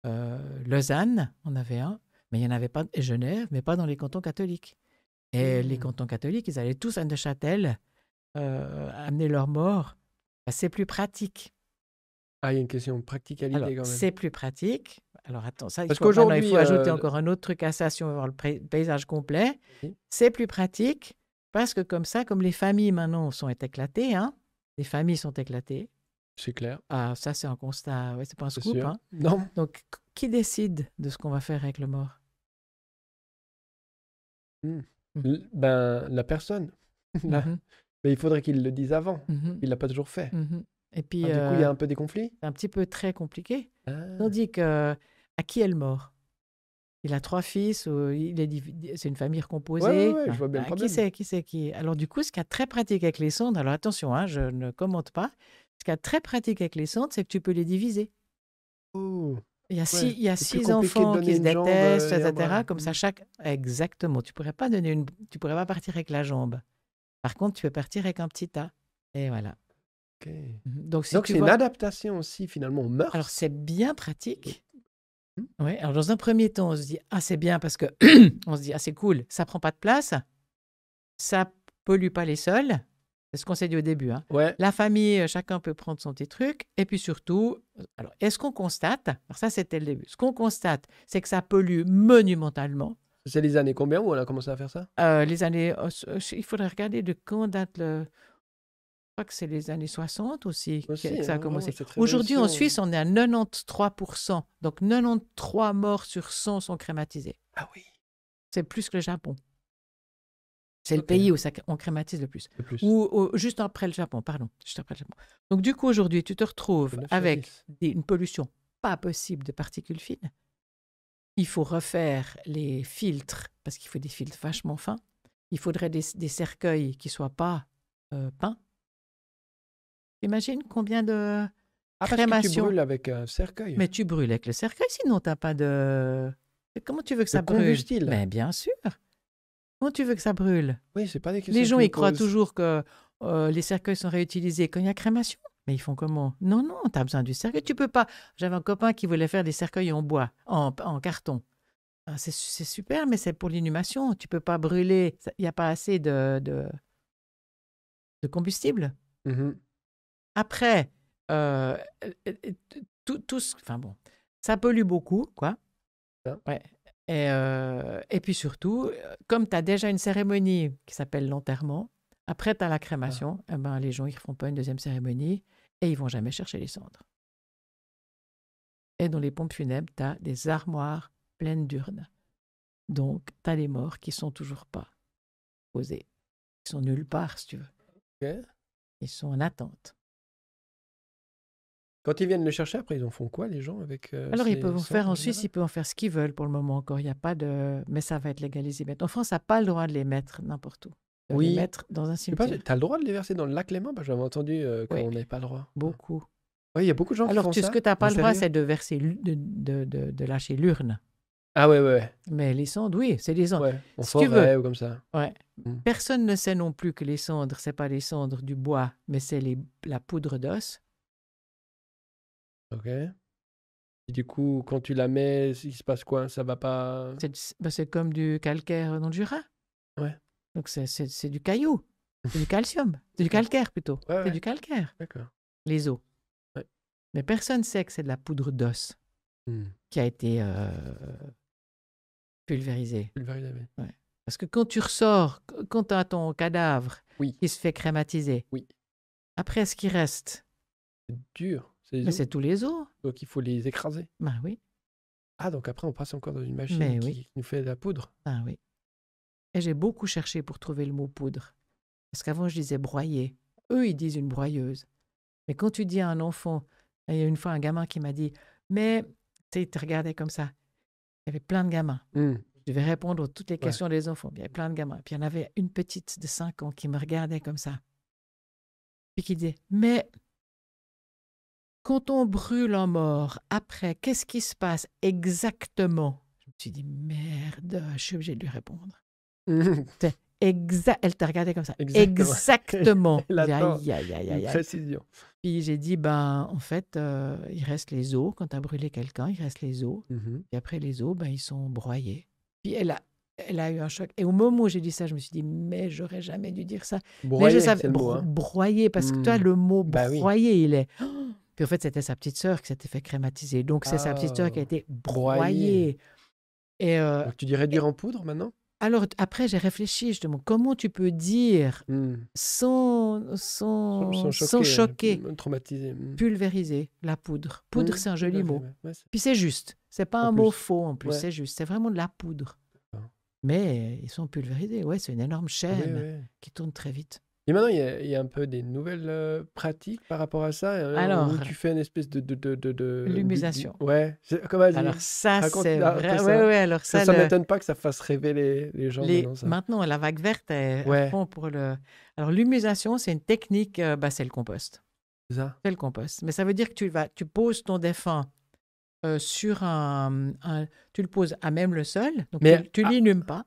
euh, Lausanne en avait un, mais il n'y en avait pas, et Genève, mais pas dans les cantons catholiques. Et les mmh. cantons catholiques, ils allaient tous à Neuchâtel euh, amener leur mort, bah, c'est plus pratique. Ah, il y a une question de practicalité quand même. C'est plus pratique. Alors attends, ça, il, faut, ajouter euh, encore un autre truc à ça si on veut voir le paysage complet. C'est plus pratique parce que comme ça, comme les familles maintenant sont éclatées, hein, les familles sont éclatées. C'est clair. Ah, ça c'est un constat, ouais, c'est pas un scoop. Hein. Non. Donc qui décide de ce qu'on va faire avec le mort mmh. Mmh. Ben la personne. Mmh mais il faudrait qu'il le dise avant. Il mhm. ne Il l'a pas toujours fait. Mhm. Et puis, ah, du coup, il y a euh, un peu des conflits C'est un petit peu très compliqué. On ah. dit que euh, à qui est le mort il a trois fils, il c'est une famille recomposée. je vois bien le ah, qui c'est, qui c'est qui. Alors du coup, ce qui est très pratique avec les sondes, alors attention, hein, je ne commente pas. Ce qui est très pratique avec les sondes, c'est que tu peux les diviser. Il y a six, enfants qui se euh, détestent, etc. Comme ça, mhm. chaque exactement. Tu pourrais pas donner une, tu pourrais pas partir avec la jambe. Par contre, tu peux partir avec un petit A. Et voilà. Mhm. Donc, c'est une adaptation aussi finalement au meurtre. Alors c'est bien pratique. Oui. Mmh. Alors dans un premier temps, on se dit ah c'est bien parce que on se dit ah c'est cool, ça prend pas de place, ça pollue pas les sols. C'est ce qu'on s'est dit au début. Hein. Ouais. La famille, euh, chacun peut prendre son petit truc. Et puis surtout, euh, alors est-ce qu'on constate, alors ça c'était le début, ce qu'on constate, c'est que ça pollue monumentalement. C'est les années combien où on a commencé à faire ça euh, Les années. Oh, euh, il faudrait regarder de quand date le. Je crois que c'est les années 60 aussi, que ça a hein, commencé. Aujourd'hui, en Suisse, hein. on est à 93%. Donc, 93 morts sur 100 sont crématisés. Ah oui. C'est plus que le Japon. C'est le pays où on crématise le plus. Ou, juste après le Japon, pardon. Donc, du coup, aujourd'hui, tu te retrouves avec une pollution pas possible de particules fines, il faut refaire les filtres, parce qu'il faut des filtres vachement fins. Il faudrait des, cercueils qui ne soient pas euh, peints. Imagine combien de ah, parce Que tu brûles avec un cercueil. Mais tu brûles avec le cercueil, sinon tu n'as pas de. Comment tu veux que ça brûle Mais bien sûr. Comment tu veux que ça brûle Oui, c'est pas des questions. Les gens, ils croient toujours que euh, les cercueils sont réutilisés quand il y a crémation. Mais ils font comment Non, non, tu as besoin du cercueil. Tu peux pas. J'avais un copain qui voulait faire des cercueils en bois, en, carton. Ah, c'est super, mais c'est pour l'inhumation. Tu peux pas brûler. Il n'y a pas assez de, de, de combustible. Mmh Après, euh, tout, tout ce, enfin bon, ça pollue beaucoup, quoi. Ouais. Et, euh, et puis surtout, euh, comme tu as déjà une cérémonie qui s'appelle l'enterrement, après, tu as la ah. crémation. Eh ben, les gens, ils ne font pas une deuxième cérémonie et ils vont jamais chercher les cendres. Et dans les pompes funèbres, tu as des armoires pleines d'urnes. Donc, tu as les morts qui sont toujours pas posés. Ils sont nulle part, si tu veux. Ils sont en attente. Quand ils viennent le chercher, après, ils en font quoi, les gens avec euh, Alors, ils peuvent en faire en Suisse, ils peuvent en faire ce qu'ils veulent pour le moment encore. Il n'y a pas de. Mais ça va être légalisé. En France, ça n'a pas le droit de les mettre n'importe où oui. mettre dans un cimetière. Tu as le droit de les verser dans le lac Léman j'avais entendu euh, quand qu'on oui. n'avait pas le droit. Beaucoup. Oui, il y a beaucoup de gens Alors, qui font ça. Alors, ce que tu n'as pas le droit, c'est de, verser, de, de, de, lâcher l'urne. Ah ouais, ouais, Mais les cendres, oui, c'est les cendres. on si tu veux. ou comme ça. Ouais. Mm. Personne ne sait non plus que les cendres, c'est pas les cendres du bois, mais c'est les, la poudre d'os. Ok. Et du coup, quand tu la mets, il se passe quoi Ça va pas. C'est, bah, comme du calcaire dans le Jura. Ouais. Donc c'est du caillou, c'est du calcium, c'est du calcaire plutôt, c'est du calcaire. D'accord. Les os. Mais personne sait que c'est de la poudre d'os hmm. qui a été euh, pulvérisée. Parce que quand tu ressors, quand tu as ton cadavre qui se fait crématiser, oui. après ce qui reste, c'est dur. Mais ben, c'est tous les os. Donc il faut les écraser. Ben oui. Ah, donc après, on passe encore dans une ben machine qui nous fait de la poudre. Ah oui. Et j'ai beaucoup cherché pour trouver le mot poudre. Parce qu'avant, je disais broyer. Eux, ils disent une broyeuse. Mais quand tu dis à un enfant, il y a une fois un gamin qui m'a dit, mais tu sais, il te regardait comme ça. Il y avait plein de gamins. Hmm. Je devais répondre à toutes les questions des enfants. Il y avait plein de gamins. Puis il y en avait une petite de 5 ans qui me regardait comme ça. Puis qui disait, mais quand on brûle en mort, après, qu'est-ce qui se passe exactement Je me suis dit, merde, je suis obligée de lui répondre. Elle t'a regardé comme ça. Exactement. Exactement. Précision. Puis j'ai dit, ben, en fait, euh, il reste les os. Quand tu as brûlé quelqu'un, il reste les os. Et mmh après les os, ben, ils sont broyés. Puis elle a, elle a eu un choc. Et au moment où j'ai dit ça, je me suis dit, mais j'aurais jamais dû dire ça. Broyer, mais hein. broyer, parce que toi, mmh. le mot bah broyer, il est. Puis en fait, c'était sa petite sœur qui s'était fait crématiser. Donc c'est sa petite sœur qui a ah. été broyée. Et euh, tu dis réduire en poudre maintenant alors après, j'ai réfléchi, je demande comment tu peux dire hmm. sans, sans, sans, choquer, hein, hmm. pulvériser la poudre. Hmm, poudre, c'est un joli mot. Puis c'est juste, c'est pas un mot faux en plus, c'est juste, c'est vraiment de la poudre. Ah. Mais ils sont pulvérisés, ouais, c'est une énorme ah chaîne qui tourne très vite. Et maintenant, il y, a, un peu des nouvelles euh, pratiques par rapport à ça. Euh, alors, où tu fais une espèce de. de, de, de, Ouais. Comment Alors ça, c'est ah, vrai. ça- Ouais, ça, ça, m'étonne pas que ça fasse rêver les, gens. maintenant, maintenant, la vague verte est pour le. Alors l'humusation, c'est une technique, euh, bah, c'est le compost. C'est ça. C'est le compost. Mais ça veut dire que tu vas, tu poses ton défunt sur un, tu le poses à même le sol. Mais tu, ne l'inhumes pas.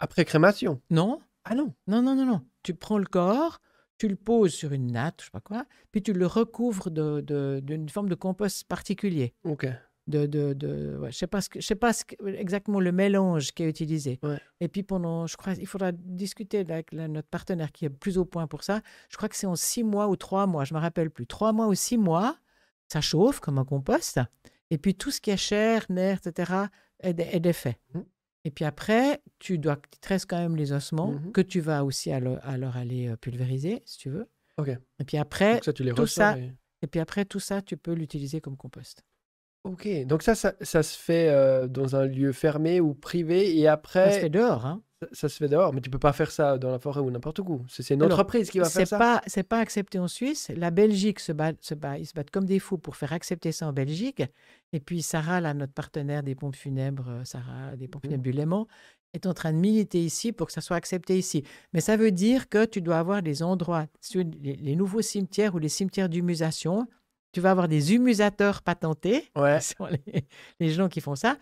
après crémation. Non, ah non, non, non, non, non. Tu prends le corps, tu le poses sur une natte, je sais pas quoi, puis tu le recouvres d'une de, forme de compost particulier. OK. De, de, je sais pas ce que, je sais pas ce exactement le mélange qui est utilisé. Ouais. Et puis pendant, je crois, il faudra discuter avec notre partenaire qui est plus au point pour ça. Je crois que c'est en six mois ou trois mois, je me rappelle plus. Trois mois ou six mois, ça chauffe comme un compost. Et puis tout ce qui est chair, nerf, etc., est, est défait. Mmh. Et puis après, tu dois, tu quand même les ossements mmh que tu vas aussi alors, aller euh, pulvériser, si tu veux. Ok. Et puis après, tu tout ça, et... puis après tout ça, tu peux l'utiliser comme compost. Ok. Donc ça, ça, se fait euh, dans un lieu fermé ou privé, et après. Ça se fait dehors, hein ça se fait dehors, mais tu peux pas faire ça dans la forêt ou n'importe où. C'est une entreprise qui va faire ça. Pas, c'est pas accepté en Suisse. La Belgique se bat, se bat, ils se battent comme des fous pour faire accepter ça en Belgique. Et puis Sarah, là, notre partenaire des pompes funèbres, euh, Sarah des pompes mhm. funèbres du Léman, est en train de militer ici pour que ça soit accepté ici. Mais ça veut dire que tu dois avoir des endroits, sur les, nouveaux cimetières ou les cimetières d'humusation, tu vas avoir des humusateurs patentés, ouais. sont les, gens qui font ça.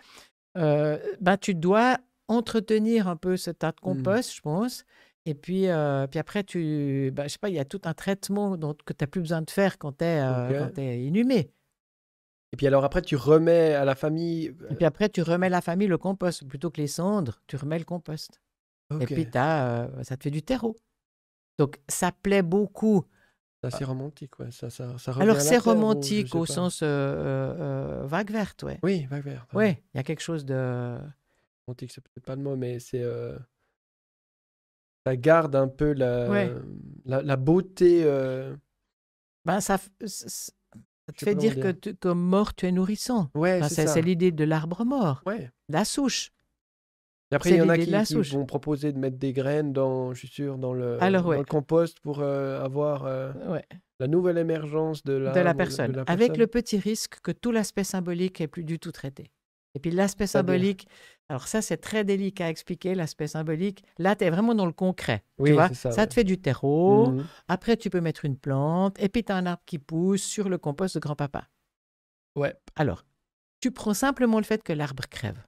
Euh, ben, tu dois entretenir un peu ce tas de mmh compost, je pense. Et puis, euh, puis après, tu, bah, je sais pas, il y a tout un traitement dont, que tu n'as plus besoin de faire euh, quand tu es, inhumé. Et puis alors après, tu remets à la famille. Et euh puis après, tu remets à la famille le compost. Plutôt que les cendres, tu remets le compost. Et puis as, ça te fait du terreau. Donc ça plaît beaucoup. Ah. C'est romantique, quoi. Ça, ça, Alors c'est romantique au sens vague verte, ouais. Oui, vague verte. Ouais, il y a quelque chose de romantique, c'est peut-être pas le mot, mais c'est. Euh, ça garde un peu la, la, beauté. Euh, ben, ça, te fait dire, que, comme mort, tu es nourrissant. Ouais, ben, c'est, l'idée de l'arbre mort, ouais. la souche. après, il y en a qui, vont proposer de mettre des graines dans, je suis sûr, dans le, le compost pour euh, avoir la nouvelle émergence de la, personne, de la personne. Avec le petit risque que tout l'aspect symbolique est plus du tout traité. Et puis l'aspect symbolique, alors ça c'est très délicat à expliquer, l'aspect symbolique, là tu es vraiment dans le concret. Oui, tu vois? Ça, ça te fait du terreau, mhm. après tu peux mettre une plante, et puis tu as un arbre qui pousse sur le compost de grand-papa. Ouais. Alors, tu prends simplement le fait que l'arbre crève.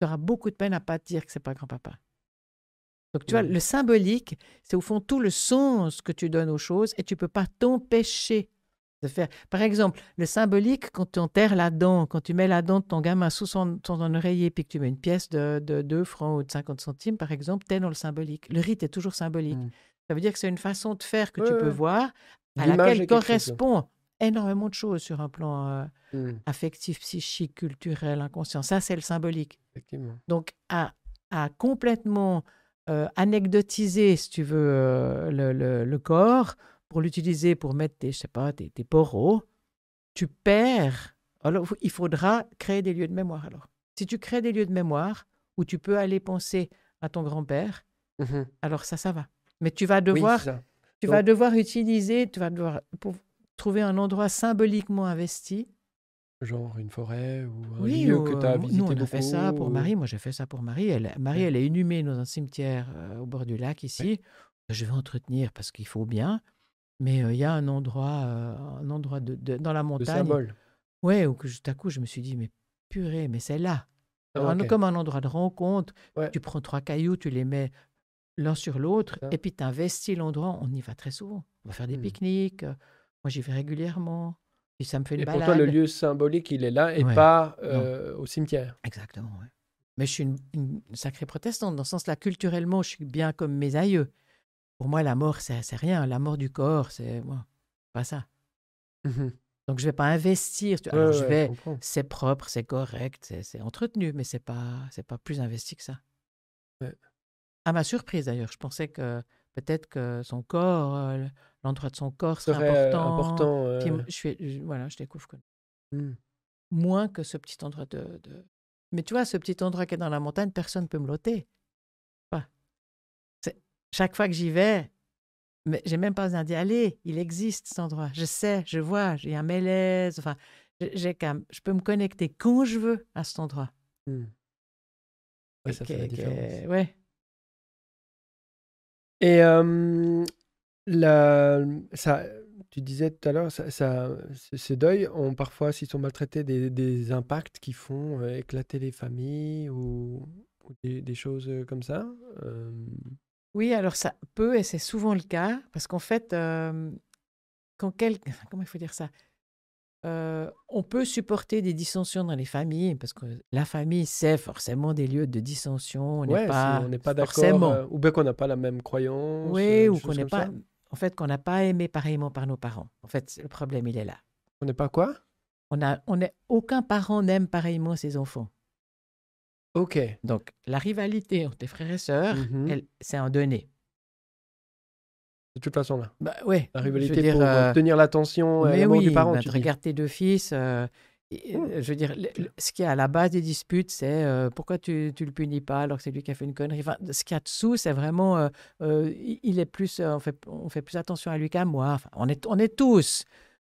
Tu auras beaucoup de peine à pas te dire que c'est pas grand-papa. Donc tu vois, le symbolique, c'est au fond tout le sens que tu donnes aux choses et tu peux pas t'empêcher faire. Par exemple, le symbolique, quand tu enterres la dent, quand tu mets la dent de ton gamin sous son, oreiller, puis que tu mets une pièce de, 2 francs ou de 50 centimes, par exemple, tu es dans le symbolique. Le rite est toujours symbolique. Mm. Ça veut dire que c'est une façon de faire que tu peux voir, à laquelle correspond énormément de choses sur un plan euh, mm. affectif, psychique, culturel, inconscient. Ça, c'est le symbolique. Donc, à, complètement euh, anecdotiser, si tu veux, euh, le corps, pour l'utiliser pour mettre tes, je sais pas, tes, poros, tu perds. Alors, il faudra créer des lieux de mémoire. Alors, si tu crées des lieux de mémoire où tu peux aller penser à ton grand-père, mmh alors ça, ça va. Mais tu vas devoir, tu vas devoir utiliser, tu vas devoir trouver un endroit symboliquement investi. Genre une forêt ou un lieu que tu as euh, visité. Nous, on a fait ça pour Marie. Moi, j'ai fait ça pour Marie. Marie, elle est inhumée dans un cimetière euh, au bord du lac ici. je vais entretenir parce qu'il faut bien. Mais il y a un endroit, un endroit de, dans la montagne. symbole. Ouais, où tout à coup, je me suis dit, mais purée, mais c'est là. Ah, comme un endroit de rencontre. Tu prends trois cailloux, tu les mets l'un sur l'autre, et puis tu investis l'endroit. On y va très souvent. On va faire des mmh. pique-niques. Moi, j'y vais régulièrement. et ça me fait une et balade. le lieu symbolique, il est là et pas au cimetière. Exactement. Mais je suis une, sacrée protestante, dans ce sens là, culturellement, je suis bien comme mes aïeux pour moi, la mort, c'est rien. La mort du corps, c'est pas ça. Mmh Donc, je vais pas investir. Alors, je vais. C'est propre, c'est correct, c'est entretenu, mais c'est pas, c'est pas plus investi que ça. À ma surprise, d'ailleurs, je pensais que peut-être que son corps, euh, l'endroit de son corps serait, euh, important. je voilà, je découvre que mmh. moins que ce petit endroit de, Mais tu vois, ce petit endroit qui est dans la montagne, personne ne peut me l'ôter. Chaque fois que j'y vais, mais j'ai même pas besoin d'y aller. Il existe cet endroit. Je sais, je vois, j'ai un malaise. Enfin, j'ai je peux me connecter quand je veux à cet endroit. Oui, mmh. Ouais, ça fait la différence. Et la, ça, tu disais tout à l'heure, ça, ces deuils ont parfois, s'ils sont maltraités, des, des, impacts qui font euh, éclater les familles ou, des, choses euh, comme ça. Oui, alors ça peut et c'est souvent le cas parce qu'en fait, quand quelqu'un, comment il faut dire ça, on peut supporter des dissensions dans les familles parce que la famille c'est forcément des lieux de dissension. On n'est pas, d'accord, ou bien qu'on n'a pas la même croyance. Oui, ou qu'on pas, en fait, qu'on n'a pas aimé pareillement par nos parents. En fait, le problème il est là. On n'est pas quoi On a, on est, aucun parent n'aime pareillement ses enfants. OK. Donc, la rivalité entre tes frères et sœurs, mm-hmm. c'est un donné. De toute façon, là. Bah, ouais. La rivalité pour obtenir euh, euh, tenir l'attention euh, du parent. Bah, tu regardes tes deux fils. Mm. Je veux dire, ce qui est à la base des disputes, c'est pourquoi tu, ne le punis pas alors que c'est lui qui a fait une connerie. Enfin, ce qu'il y a dessous, c'est vraiment, il est plus, on fait, on fait plus attention à lui qu'à moi. Enfin, on est, on est tous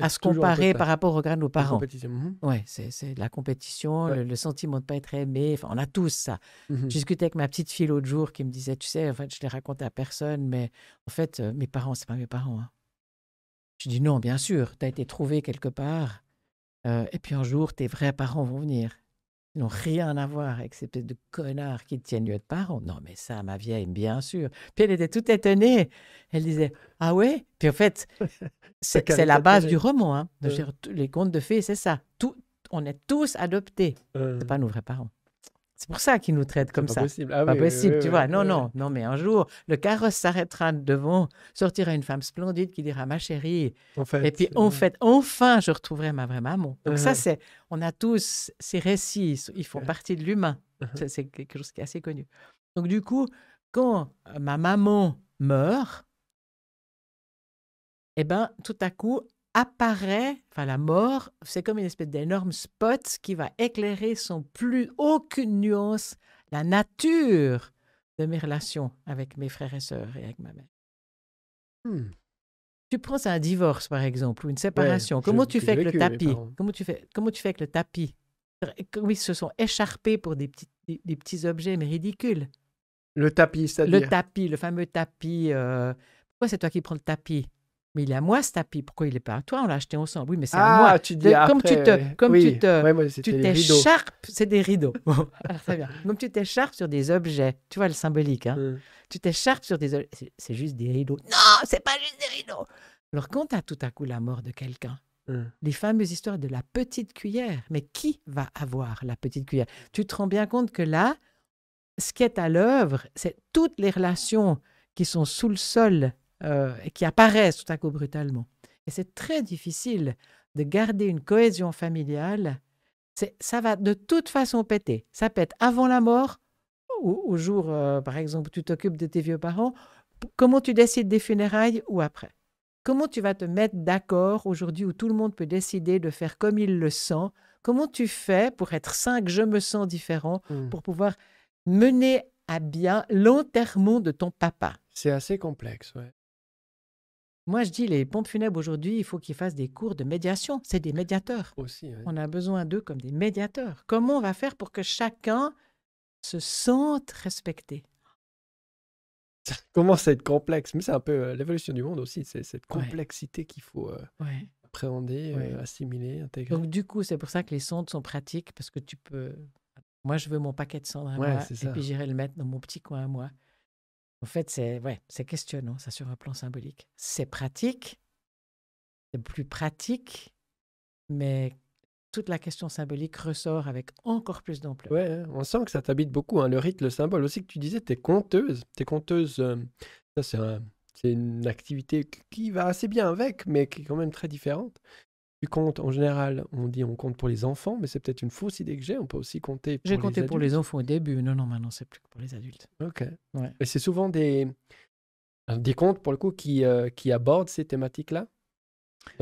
à se comparer par rapport au regard de nos parents. Mhm. Ouais, c'est la compétition, le, sentiment de ne pas être aimé. Enfin, on a tous ça. Mhm. J'ai avec ma petite fille l'autre jour qui me disait, tu sais, en fait, je l'ai raconté à personne, mais en fait, euh, mes parents, c'est pas mes parents. Hein. Je dis non, bien sûr, tu as été trouvé quelque part. Euh, et puis un jour, tes vrais parents vont venir n'ont rien à voir avec ces de connards qui tiennent lieu de parents. Non, mais ça, ma vieille, bien sûr. Puis elle était toute étonnée. Elle disait Ah ouais Puis en fait, c'est la base du roman. Hein. Euh. Les contes de fées, c'est ça. Tout, on est tous adoptés. Euh. pas nos vrais parents. C'est pour ça qu'ils nous traitent comme ça. Possible. Ah, pas possible, tu vois. non, non, non, mais un jour, le carrosse s'arrêtera devant, sortira une femme splendide qui dira, ma chérie. et puis, en euh, fait, enfin, je retrouverai ma vraie maman. Donc, ça, euh, c'est, on a tous ces récits, ils font euh, partie de l'humain. Uh-huh. C'est quelque chose qui est assez connu. Donc, du coup, quand ma maman meurt, eh ben, tout à coup, apparaît, enfin la mort, c'est comme une espèce d'énorme spot qui va éclairer sans plus aucune nuance la nature de mes relations avec mes frères et sœurs et avec ma mère. Hmm. Tu prends un divorce, par exemple, ou une séparation. comment, tu fais avec le tapis comment, tu fais, comment tu fais avec le tapis Oui, ils se sont écharpés pour des petits, des, petits objets, mais ridicules. Le tapis, c'est-à-dire Le tapis, le fameux tapis. Euh, pourquoi c'est toi qui prends le tapis mais il est à moi ce tapis. Pourquoi il n'est pas à toi On l'a acheté ensemble. Oui, mais c'est à ah, moi. Tu comme tu te, comme tu te, t'écharpes. C'est des rideaux. alors, ah, Donc tu t'écharpes sur des objets. Tu vois le symbolique. Hein hmm. Tu t'écharpes sur des objets. C'est juste des rideaux. Non, c'est pas juste des rideaux. Alors quand as tout à coup la mort de quelqu'un, hmm. les fameuses histoires de la petite cuillère. Mais qui va avoir la petite cuillère Tu te rends bien compte que là, ce qui est à l'œuvre, c'est toutes les relations qui sont sous le sol euh, et qui apparaissent tout à coup brutalement. Et c'est très difficile de garder une cohésion familiale. Ça va de toute façon péter. Ça pète avant la mort, ou au jour, euh, par exemple, où tu t'occupes de tes vieux parents, comment tu décides des funérailles ou après. Comment tu vas te mettre d'accord aujourd'hui où tout le monde peut décider de faire comme il le sent Comment tu fais pour être cinq, je me sens différent, mmh. pour pouvoir mener à bien l'enterrement de ton papa C'est assez complexe, ouais. Moi, je dis, les pompes funèbres aujourd'hui, il faut qu'ils fassent des cours de médiation. C'est des médiateurs. Aussi, On a besoin d'eux comme des médiateurs. Comment on va faire pour que chacun se sente respecté Ça commence à être complexe, mais c'est un peu euh, l'évolution du monde aussi. C'est cette complexité qu'il faut euh, appréhender, euh, assimiler, intégrer. Donc, du coup, c'est pour ça que les sondes sont pratiques parce que tu peux. Moi, je veux mon paquet de cendres à moi, et puis j'irai le mettre dans mon petit coin à moi. En fait, c'est ouais, questionnant, ça sur un plan symbolique. C'est pratique, c'est plus pratique, mais toute la question symbolique ressort avec encore plus d'ampleur. Ouais, on sent que ça t'habite beaucoup, hein, le rite, le symbole. Aussi que tu disais, tu es conteuse. Tu es conteuse, euh, ça c'est un, une activité qui va assez bien avec, mais qui est quand même très différente. Tu comptes en général, on dit on compte pour les enfants, mais c'est peut-être une fausse idée que j'ai. On peut aussi compter pour les J'ai compté pour les enfants au début. Non, non, maintenant c'est plus que pour les adultes. Ok. Et c'est souvent des, euh, des comptes, pour le coup, qui, euh, qui abordent ces thématiques-là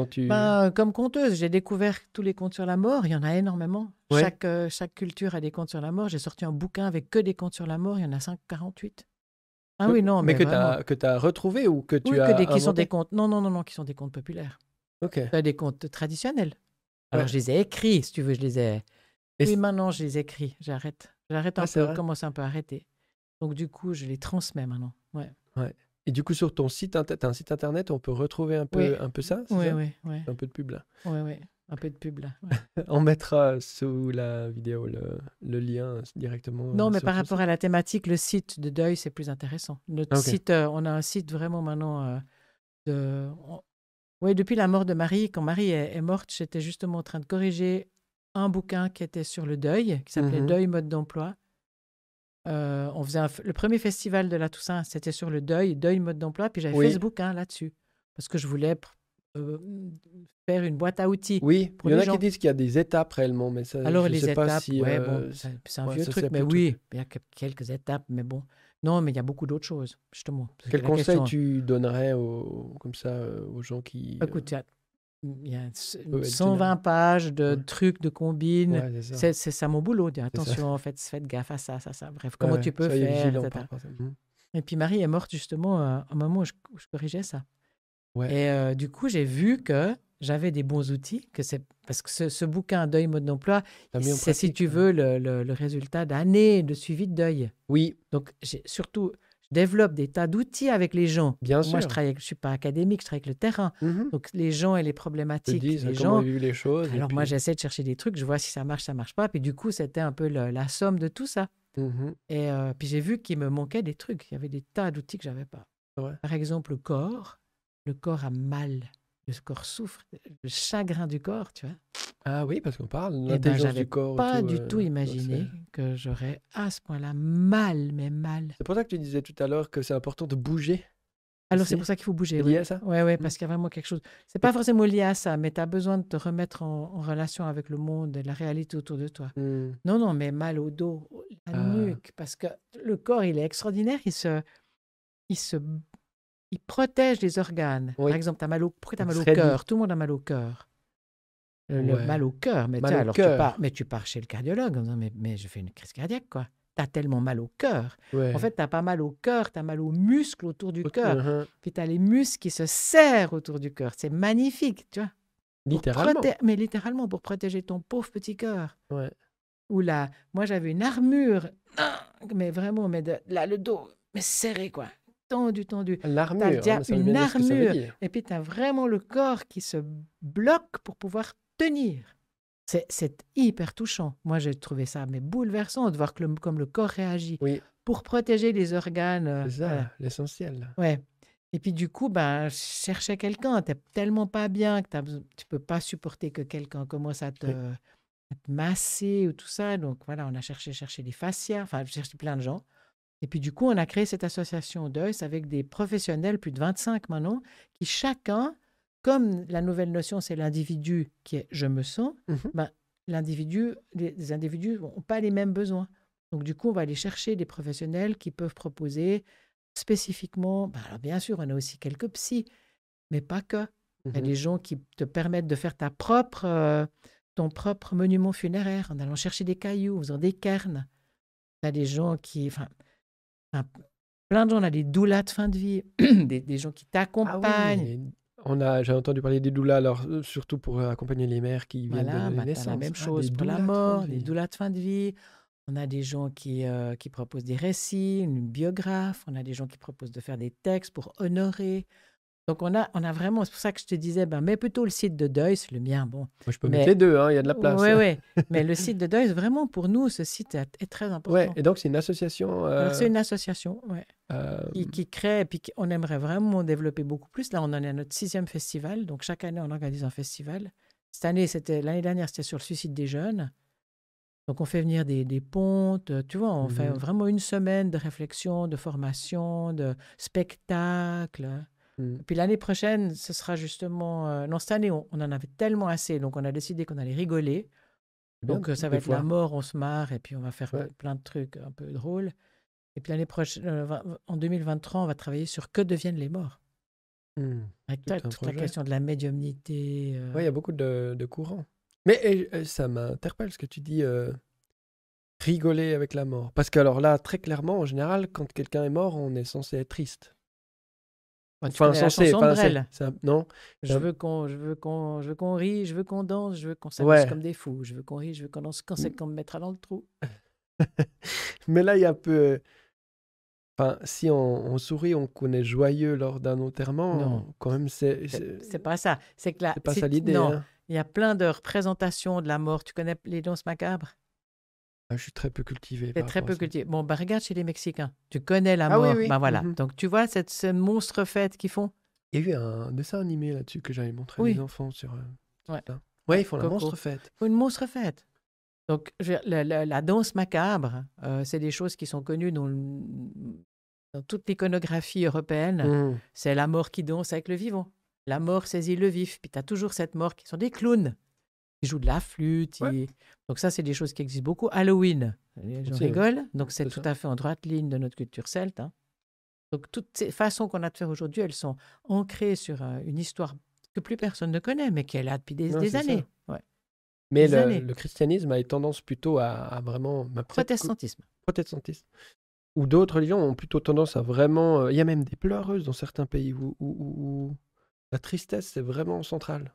tu... Bah, comme conteuse, j'ai découvert tous les contes sur la mort. Il y en a énormément. Chaque, euh, chaque culture a des contes sur la mort. J'ai sorti un bouquin avec que des contes sur la mort. Il y en a 5, Ah oui, non, mais, mais que tu as, retrouvé ou que tu oui, as. Que des, qui sont des contes. Non, non, non, non, qui sont des contes populaires. Tu as des comptes traditionnels. Alors, je les ai écrits, si tu veux, je les ai. oui, maintenant, je les écris. J'arrête. J'arrête un peu. peu, commence un peu à arrêter. Donc, du coup, je les transmets maintenant. Ouais. Et du coup, sur ton site, as un site internet, on peut retrouver un peu, un peu ça Oui, oui, Un peu de pub là. Oui, oui. Un peu de pub là. on mettra sous la vidéo le, lien euh, directement. Non, euh, mais par rapport à la thématique, le site de deuil, c'est plus intéressant. Notre site, euh, on a un site vraiment maintenant. de, oui, depuis la mort de Marie, quand Marie est, morte, j'étais justement en train de corriger un bouquin qui était sur le deuil, qui s'appelait mmh Deuil mode d'emploi. Euh, on faisait le premier festival de la Toussaint, c'était sur le deuil, deuil mode d'emploi, puis j'avais fait ce bouquin là-dessus parce que je voulais euh, faire une boîte à outils. Oui, il y en a qui disent qu'il y a des étapes réellement, mais ça, Alors je les sais pas si, euh, c'est un vieux truc, mais oui, il y a quelques étapes, mais bon, non, mais il y a beaucoup d'autres choses, justement. Quel conseil tu donnerais aux, comme ça, euh, aux gens qui... Euh, Écoute, il y a 120 pages de trucs, de combines. c'est ça. mon boulot. attention, en fait, faites gaffe à ça, ça, ça. Bref, comment tu peux faire mhm. Et puis Marie est morte justement à au moment où je, corrigeais ça. Et euh, du coup, j'ai vu que j'avais des bons outils, que c'est parce que ce, bouquin Deuil mode d'emploi, c'est si tu veux le, résultat d'années de suivi de deuil. Oui. Donc surtout, je développe des tas d'outils avec les gens. Bien Moi, sûr. Moi, je travaille, je suis pas académique, je travaille avec le terrain. Mhm. Donc les gens et les problématiques. disent, les comment gens. les choses. Alors moi, j'essaie de chercher des trucs, je vois si ça marche, ça marche pas. Puis du coup, c'était un peu la somme de tout ça. Mhm. Et euh, puis j'ai vu qu'il me manquait des trucs. Il y avait des tas d'outils que j'avais pas. Par exemple, le corps. Le corps a mal le corps souffre, le chagrin du corps, tu vois. Ah oui, parce qu'on parle de eh ben, du corps. pas du euh, tout imaginé que j'aurais à ce point-là mal, mais mal. C'est pour ça que tu disais tout à l'heure que c'est important de bouger. Alors c'est pour ça qu'il faut bouger. Oui. à ça. Oui, ouais, mm. parce qu'il y a vraiment quelque chose. C'est pas forcément lié à ça, mais tu as besoin de te remettre en, relation avec le monde et la réalité autour de toi. Mm. Non, non, mais mal au dos, la ah. nuque, parce que le corps il est extraordinaire, il se, il se il protège les organes. Par exemple, t'as mal au, mal au cœur Tout le monde a mal au cœur. Euh, le, mal au cœur, mais, tu mais tu pars chez le cardiologue en disant mais, je fais une crise cardiaque quoi. as tellement mal au cœur. En fait, tu n'as pas mal au cœur, tu as mal aux muscles autour du cœur. Hein. Puis tu as les muscles qui se serrent autour du cœur. C'est magnifique, tu vois. Littéralement. Mais littéralement pour protéger ton pauvre petit cœur. Ouais. Ou là, moi j'avais une armure, mais vraiment, mais là le dos, mais serré quoi tendu, tendu. L'armure. Hein, une armure. Et puis, tu as vraiment le corps qui se bloque pour pouvoir tenir. C'est hyper touchant. Moi, j'ai trouvé ça mais bouleversant de voir comme le corps réagit oui. pour protéger les organes. Euh, c'est ça, l'essentiel. Ouais. Et puis du coup, ben, chercher quelqu'un, n'es tellement pas bien que tu peux pas supporter que quelqu'un commence à te, masser ou tout ça. Donc voilà, on a cherché, cherché des fascias, enfin, chercher cherché plein de gens. Et puis du coup, on a créé cette association Deuce avec des professionnels, plus de 25 maintenant, qui chacun, comme la nouvelle notion, c'est l'individu qui est je me sens, mmh ben, l'individu, les, individus n'ont pas les mêmes besoins. Donc du coup, on va aller chercher des professionnels qui peuvent proposer spécifiquement, ben, alors bien sûr, on a aussi quelques psys, mais pas que. Il y a mmh des gens qui te permettent de faire ta propre, euh, ton propre monument funéraire en allant chercher des cailloux, en faisant des cairns. Tu a des gens qui... Enfin, plein de gens, on a des doulas de fin de vie, des, gens qui ah t'accompagnent. On a, j'ai entendu parler des doulas, alors euh, surtout pour euh, accompagner les mères qui viennent de la bah, naissance. La même hein, chose pour la mort, des doulas de fin de vie. On a des gens qui, euh, qui proposent des récits, une biographe. On a des gens qui proposent de faire des textes pour honorer. Donc, on a, on a vraiment, c'est pour ça que je te disais, ben, mais plutôt le site de deuce le mien, bon. Moi, je peux mettre les deux, hein, il y a de la place. Oui, oui. mais le site de deuce vraiment, pour nous, ce site est, très important. Ouais, et donc, c'est une association. Euh, c'est une association, oui. Euh, qui, crée, et puis on aimerait vraiment développer beaucoup plus. Là, on en est à notre sixième festival. Donc, chaque année, on organise un festival. Cette année, c'était, l'année dernière, c'était sur le suicide des jeunes. Donc, on fait venir des, des pontes, euh, tu vois, on fait mmh vraiment une semaine de réflexion, de formation, de spectacle. Mm. Puis l'année prochaine, ce sera justement. Euh, non, cette année, on, en avait tellement assez, donc on a décidé qu'on allait rigoler. donc euh, ça va être la mort, on se marre et puis on va faire plein de trucs un peu drôles. Et puis l'année prochaine, euh, en 2023, on va travailler sur que deviennent les morts. Hmm, avec toute la question de la médiumnité. Oui, il y a beaucoup de, courants. Mais ça m'interpelle ce que tu dis rigoler avec la mort. Parce que alors là, très clairement, en général, quand quelqu'un est mort, on est censé être triste chanson non je veux qu'on je veux qu'on je veux qu'on rit je veux qu'on danse, je veux qu'on s'amuse comme des fous, je veux qu'on rie, je veux qu'on danse quand c'est qu'on me mettra dans le trou. Mais là il y a un peu euh, Enfin, si on, sourit, on connaît joyeux lors d'un enterrement, quand même, c'est. C'est pas ça. C'est que là. C'est pas ça l'idée. Hein. Il y a plein de représentations de la mort. Tu connais les danses macabres ah, je suis très peu cultivé. très peu cultivé. Bon, bah, regarde chez les Mexicains. Tu connais la ah mort. Bah, voilà. Mhm. Donc, tu vois cette, monstre fête qu'ils font. Il y a eu un dessin animé là-dessus que j'avais montré à mes enfants. sur. Euh, ouais. ils font la monstre fête. une monstre fête. Donc, la, danse macabre, euh, c'est des choses qui sont connues dans, dans toute l'iconographie européenne. Mmh. C'est la mort qui danse avec le vivant. La mort saisit le vif. Puis, tu as toujours cette mort qui sont des clowns il joue de la flûte. Donc ça, c'est des choses qui existent beaucoup. Halloween, euh, j'en rigole. Donc c'est tout à fait en droite ligne de notre culture celte. Hein. Donc toutes ces façons qu'on a de faire aujourd'hui, elles sont ancrées sur euh, une histoire que plus personne ne connaît, mais qu'elle a depuis des, années. Mais le, christianisme a tendance plutôt à, vraiment... Bah, Protestantisme. Protestantisme. Ou d'autres religions ont plutôt tendance à vraiment... Euh, il y a même des pleureuses dans certains pays où, la tristesse, c'est vraiment centrale.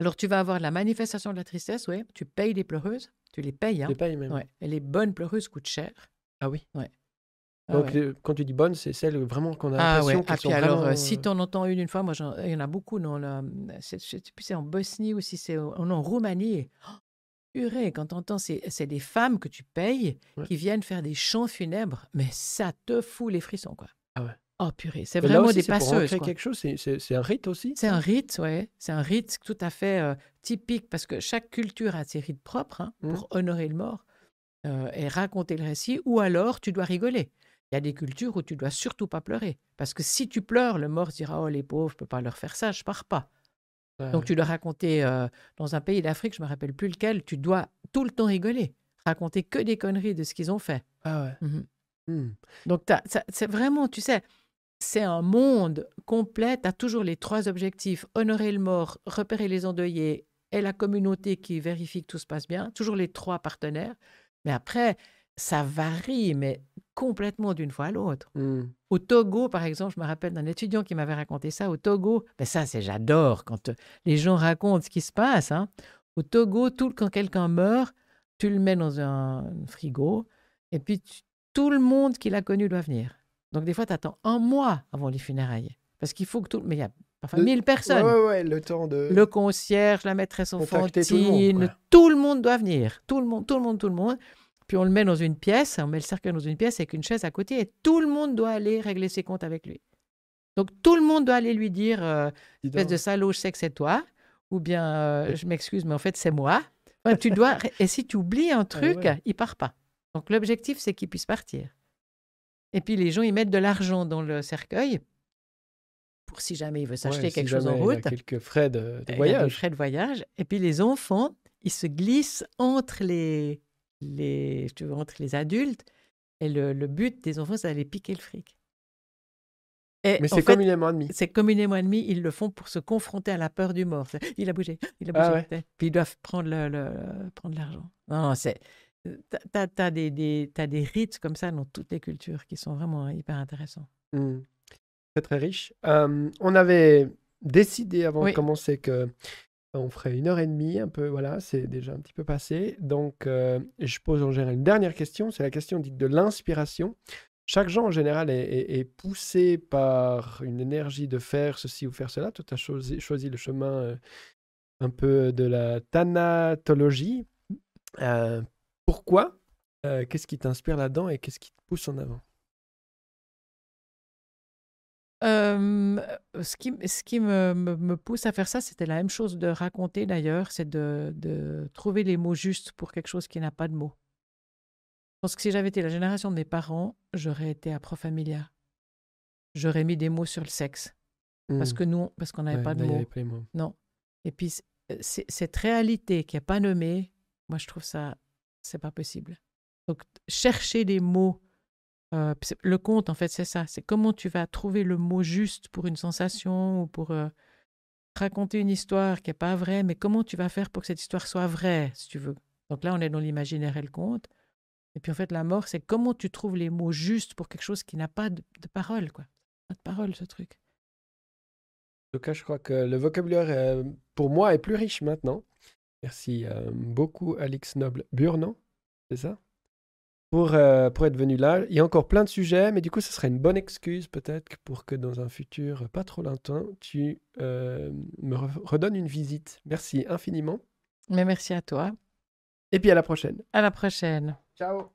Alors, tu vas avoir la manifestation de la tristesse, oui. Tu payes les pleureuses. Tu les payes, hein. Tu les payes même. Ouais. les bonnes pleureuses coûtent cher. Ah oui Ouais. Ah Donc, quand tu dis bonne, c'est celle vraiment qu'on a ah l'impression ah, alors, si si euh, en entends une une fois, moi, il y en a beaucoup. Non, là, sais plus c'est en Bosnie ou si c'est en, en, Roumanie. Oh, purée, quand entends c'est des femmes que tu payes qui viennent faire des chants funèbres. Mais ça te fout les frissons, quoi. Ah ouais. Oh purée, c'est vraiment des passeuses. C'est quelque c'est un rite aussi. C'est un rite, ouais. C'est un rite tout à fait euh, typique parce que chaque culture a ses rites propres hein, mmh. pour honorer le mort euh, et raconter le récit. Ou alors, tu dois rigoler. Il y a des cultures où tu dois surtout pas pleurer parce que si tu pleures, le mort se dira oh les pauvres, je peux pas leur faire ça, je pars pas. Donc tu dois raconter euh, dans un pays d'Afrique, je me rappelle plus lequel, tu dois tout le temps rigoler, raconter que des conneries de ce qu'ils ont fait. Ah ouais. Mmh mmh. Donc c'est vraiment, tu sais c'est un monde complet, tu as toujours les trois objectifs, honorer le mort, repérer les endeuillés et la communauté qui vérifie que tout se passe bien, toujours les trois partenaires. Mais après, ça varie, mais complètement d'une fois à l'autre. Hmm. Au Togo, par exemple, je me rappelle d'un étudiant qui m'avait raconté ça. Au Togo, ben ça, c'est j'adore quand euh, les gens racontent ce qui se passe. Hein. Au Togo, tout, quand quelqu'un meurt, tu le mets dans un frigo et puis tout le monde qui l'a connu doit venir. Donc, des fois, tu attends un mois avant les funérailles. Parce qu'il faut que tout. Mais il y a parfois 1000 personnes. le temps de. Le concierge, la maîtresse enfantine. Tout le, monde, tout le monde doit venir. Tout le monde, tout le monde, tout le monde. Puis on le met dans une pièce, on met le cercueil dans une pièce avec une chaise à côté et tout le monde doit aller régler ses comptes avec lui. Donc tout le monde doit aller lui dire euh, espèce de salaud, je sais que c'est toi, ou bien euh, je m'excuse, mais en fait c'est moi. tu dois et si tu oublies un ah truc, il ne il part pas. Donc l'objectif c'est qu'il puisse partir. Et puis les gens, ils mettent de l'argent dans le cercueil pour si jamais ils veulent s'acheter quelque chose en route. quelques frais de, eh ben, voyage. frais de voyage. Et puis les enfants, ils se glissent entre les, les, entre les adultes. Et le, but des enfants, c'est d'aller piquer le fric. Mais c'est communément admis. C'est communément admis. Ils le font pour se confronter à la peur du mort. Il a bougé, il a ah bougé. Puis ils doivent prendre l'argent. Le, prendre l'argent. non c'est euh, tu as, des, rites comme ça dans toutes les cultures qui sont vraiment euh, hyper intéressants. Mmh. Très, très riche. on avait décidé avant de commencer que bah, on ferait une heure et demie, un peu, voilà, c'est déjà un petit peu passé. Donc, euh, je pose en général une dernière question, c'est la question dite de l'inspiration. Chaque genre en général est, poussé par une énergie de faire ceci ou faire cela. Toi, tu as choisi, le chemin un peu de la thanatologie. Pourquoi euh, Qu'est-ce qui t'inspire là-dedans et qu'est-ce qui te pousse en avant euh, ce qui, qui me, pousse à faire ça, c'était la même chose de raconter d'ailleurs, c'est de, trouver les mots justes pour quelque chose qui n'a pas de mots. Je pense que si j'avais été la génération de mes parents, j'aurais été à profamilia. J'aurais mis des mots sur le sexe. Parce mmh. que nous, parce qu'on n'avait pas de mots. Non. Et puis, euh, cette réalité qui n'est pas nommée, moi, je trouve ça c'est pas possible. Donc, chercher des mots. Euh, le conte en fait, c'est ça. C'est comment tu vas trouver le mot juste pour une sensation ou pour euh, raconter une histoire qui n'est pas vraie, mais comment tu vas faire pour que cette histoire soit vraie, si tu veux. Donc là, on est dans l'imaginaire et le conte Et puis, en fait, la mort, c'est comment tu trouves les mots justes pour quelque chose qui n'a pas de, parole, quoi. Pas de parole, ce truc. En tout cas, je crois que le vocabulaire, euh, pour moi, est plus riche maintenant. Merci euh, beaucoup, Alix Noble Burnan, c'est ça pour, euh, pour être venu là. Il y a encore plein de sujets, mais du coup, ce serait une bonne excuse peut-être pour que dans un futur pas trop lointain, tu euh, me redonnes une visite. Merci infiniment. Mais merci à toi. Et puis à la prochaine. À la prochaine. Ciao.